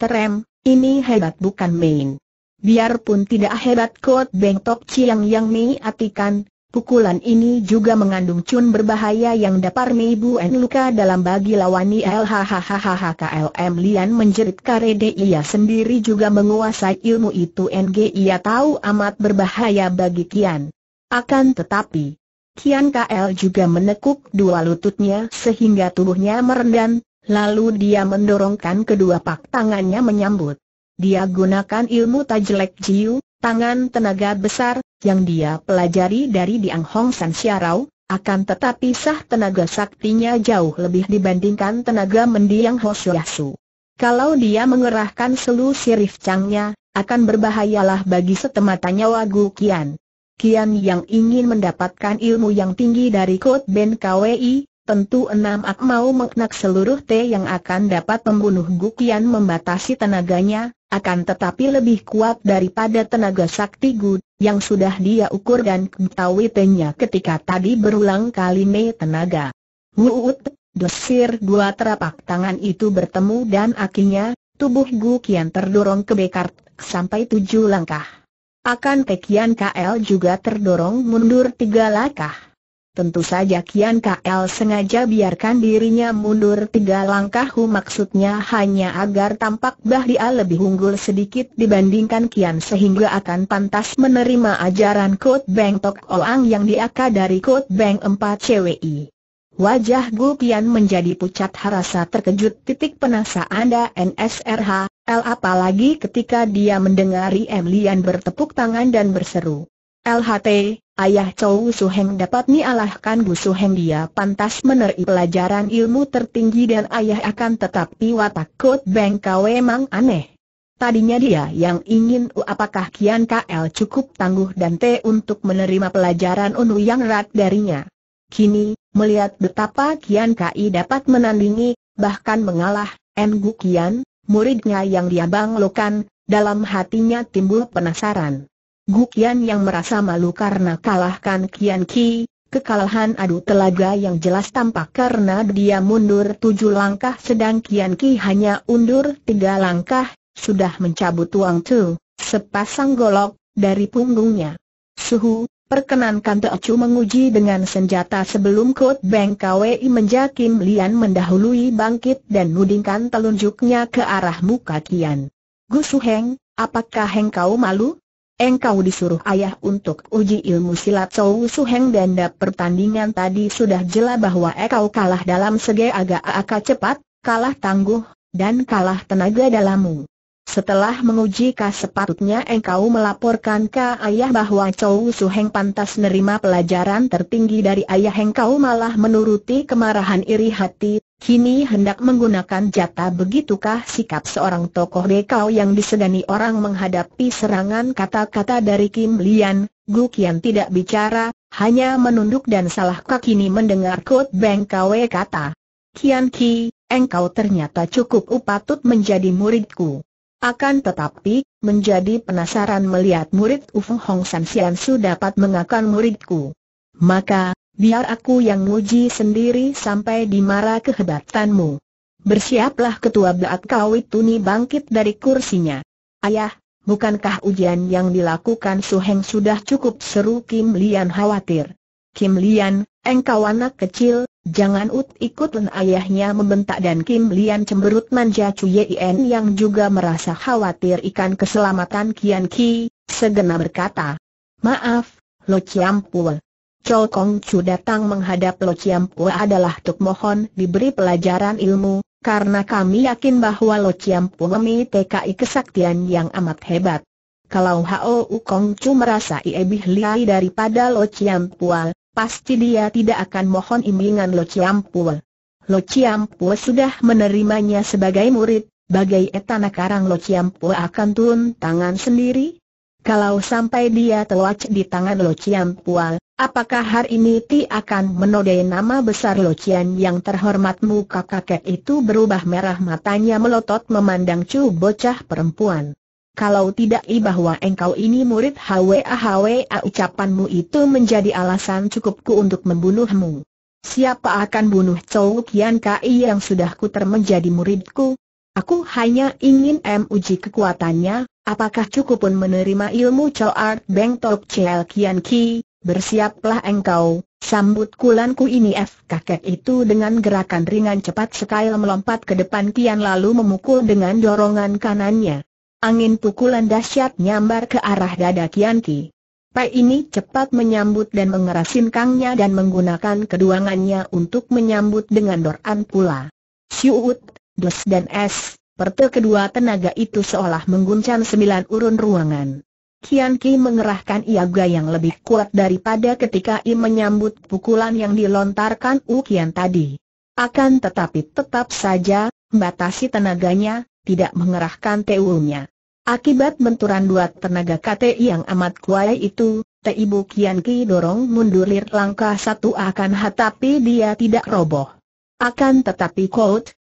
terem. ini hebat bukan main. Biarpun tidak hebat Kot Beng Tok Chiang yang atikan, pukulan ini juga mengandung cun berbahaya yang dapat Mei Buen luka dalam bagi lawani LHHHHKLM Lian menjerit karede ia sendiri juga menguasai ilmu itu NG ia tahu amat berbahaya bagi Kian. Akan tetapi, Kian KL juga menekuk dua lututnya sehingga tubuhnya merendam, lalu dia mendorongkan kedua pak tangannya menyambut. Dia gunakan ilmu tajlek jiu, tangan tenaga besar, yang dia pelajari dari Diang Hong San Siarau, akan tetapi sah tenaga saktinya jauh lebih dibandingkan tenaga mendiang Su. Kalau dia mengerahkan selu sirif cangnya, akan berbahayalah bagi setematanya Wagu Kian. Kian yang ingin mendapatkan ilmu yang tinggi dari Kot Ben KWI, tentu enam ak mau mengenak seluruh T yang akan dapat membunuh Gukian membatasi tenaganya, akan tetapi lebih kuat daripada tenaga sakti Gud, yang sudah dia ukur dan ketahui T-nya ketika tadi berulang kali me tenaga. Wuut, dosir dua terapak tangan itu bertemu dan akhirnya, tubuh Gukian terdorong ke Bekart, sampai tujuh langkah akan ke Kian KL juga terdorong mundur tiga langkah. Tentu saja Kian KL sengaja biarkan dirinya mundur tiga langkah maksudnya hanya agar tampak bah dia lebih unggul sedikit dibandingkan Kian sehingga akan pantas menerima ajaran Kot Beng Tok Oang yang diaka dari Kot Beng empat CWI. Wajah Gu Pian menjadi pucat harasa terkejut titik penasaran Anda, NSRH, L apalagi ketika dia mendengari M Lian bertepuk tangan dan berseru. LHT, ayah Chow Suheng dapat nialahkan Gu Suheng dia pantas meneri pelajaran ilmu tertinggi dan ayah akan tetapi watak Kot Beng Kau emang aneh. Tadinya dia yang ingin U apakah Kian KL cukup tangguh dan T untuk menerima pelajaran Unu yang rat darinya. Kini, melihat betapa Kian Kai dapat menandingi, bahkan mengalah, Gu Kian, muridnya yang dia lokan dalam hatinya timbul penasaran. Gu Kian yang merasa malu karena kalahkan Kian Ki, kekalahan adu telaga yang jelas tampak karena dia mundur tujuh langkah sedang Kian Ki hanya undur tiga langkah, sudah mencabut uang tu, sepasang golok, dari punggungnya. Suhu, Perkenankan Chu menguji dengan senjata sebelum Kut Beng Kwi menjakim Lian mendahului bangkit dan nudingkan telunjuknya ke arah muka Kian. Gusu Heng, apakah Heng malu? Engkau disuruh ayah untuk uji ilmu silat Chou Su Heng dan pertandingan tadi sudah jelas bahwa engkau kalah dalam segi agak-agak cepat, kalah tangguh, dan kalah tenaga dalammu. Setelah menguji kah sepatutnya engkau melaporkan ke ayah bahwa Chow Su Heng pantas nerima pelajaran tertinggi dari ayah engkau malah menuruti kemarahan iri hati, kini hendak menggunakan jata begitukah sikap seorang tokoh dekau yang disegani orang menghadapi serangan kata-kata dari Kim Lian, Gu Kian tidak bicara, hanya menunduk dan salah kini mendengar Kot Beng Kwe kata. Kian Ki, engkau ternyata cukup upatut menjadi muridku. Akan tetapi, menjadi penasaran melihat murid Ufeng Hong San Sian Su dapat mengakan muridku. Maka, biar aku yang nguji sendiri sampai dimara kehebatanmu. Bersiaplah ketua Blaak Kawit Tuni bangkit dari kursinya. Ayah, bukankah ujian yang dilakukan Su Heng sudah cukup seru Kim Lian khawatir. Kim Lian, engkau anak kecil, Jangan ut len ayahnya membentak dan Kim Lian cemberut manja Chu Yien yang juga merasa khawatir ikan keselamatan Kian Ki, segera berkata. Maaf, Lo Chiam Chol Kong Chu datang menghadap Lo Chiam adalah untuk Mohon diberi pelajaran ilmu, karena kami yakin bahwa Lo Chiam memiliki TKI kesaktian yang amat hebat. Kalau Hao Kong Chu merasa lebih lihai daripada Lo Chiam pasti dia tidak akan mohon imbingan Lo Pue. Lo Pue sudah menerimanya sebagai murid, bagai etana karang Lo Pue akan turun tangan sendiri? Kalau sampai dia telat di tangan Lo Pue, apakah hari ini Ti akan menodai nama besar Lo Chiam yang terhormat muka kakek itu berubah merah matanya melotot memandang cu bocah perempuan kalau tidak i bahwa engkau ini murid Hwa Hwa ucapanmu itu menjadi alasan cukupku untuk membunuhmu. Siapa akan bunuh Chou Kian Kai yang sudah kuter menjadi muridku? Aku hanya ingin m uji kekuatannya, apakah cukup pun menerima ilmu Chou Art Beng Tok Chiel Kian Ki, bersiaplah engkau, Sambut kulanku ini F kakek itu dengan gerakan ringan cepat sekali melompat ke depan Kian lalu memukul dengan dorongan kanannya. Angin pukulan dahsyat nyambar ke arah dada Kian Ki. Pai ini cepat menyambut dan mengerasin kangnya dan menggunakan keduangannya untuk menyambut dengan doran pula. Siut, dos dan es, perte kedua tenaga itu seolah mengguncang sembilan urun ruangan. Kian Ki mengerahkan iaga yang lebih kuat daripada ketika I menyambut pukulan yang dilontarkan Ukian tadi. Akan tetapi tetap saja, batasi tenaganya, tidak mengerahkan teulnya. Akibat benturan dua tenaga kate yang amat kuai itu, tei Kian Ki dorong mundur langkah satu akan hatapi dia tidak roboh. Akan tetapi Kout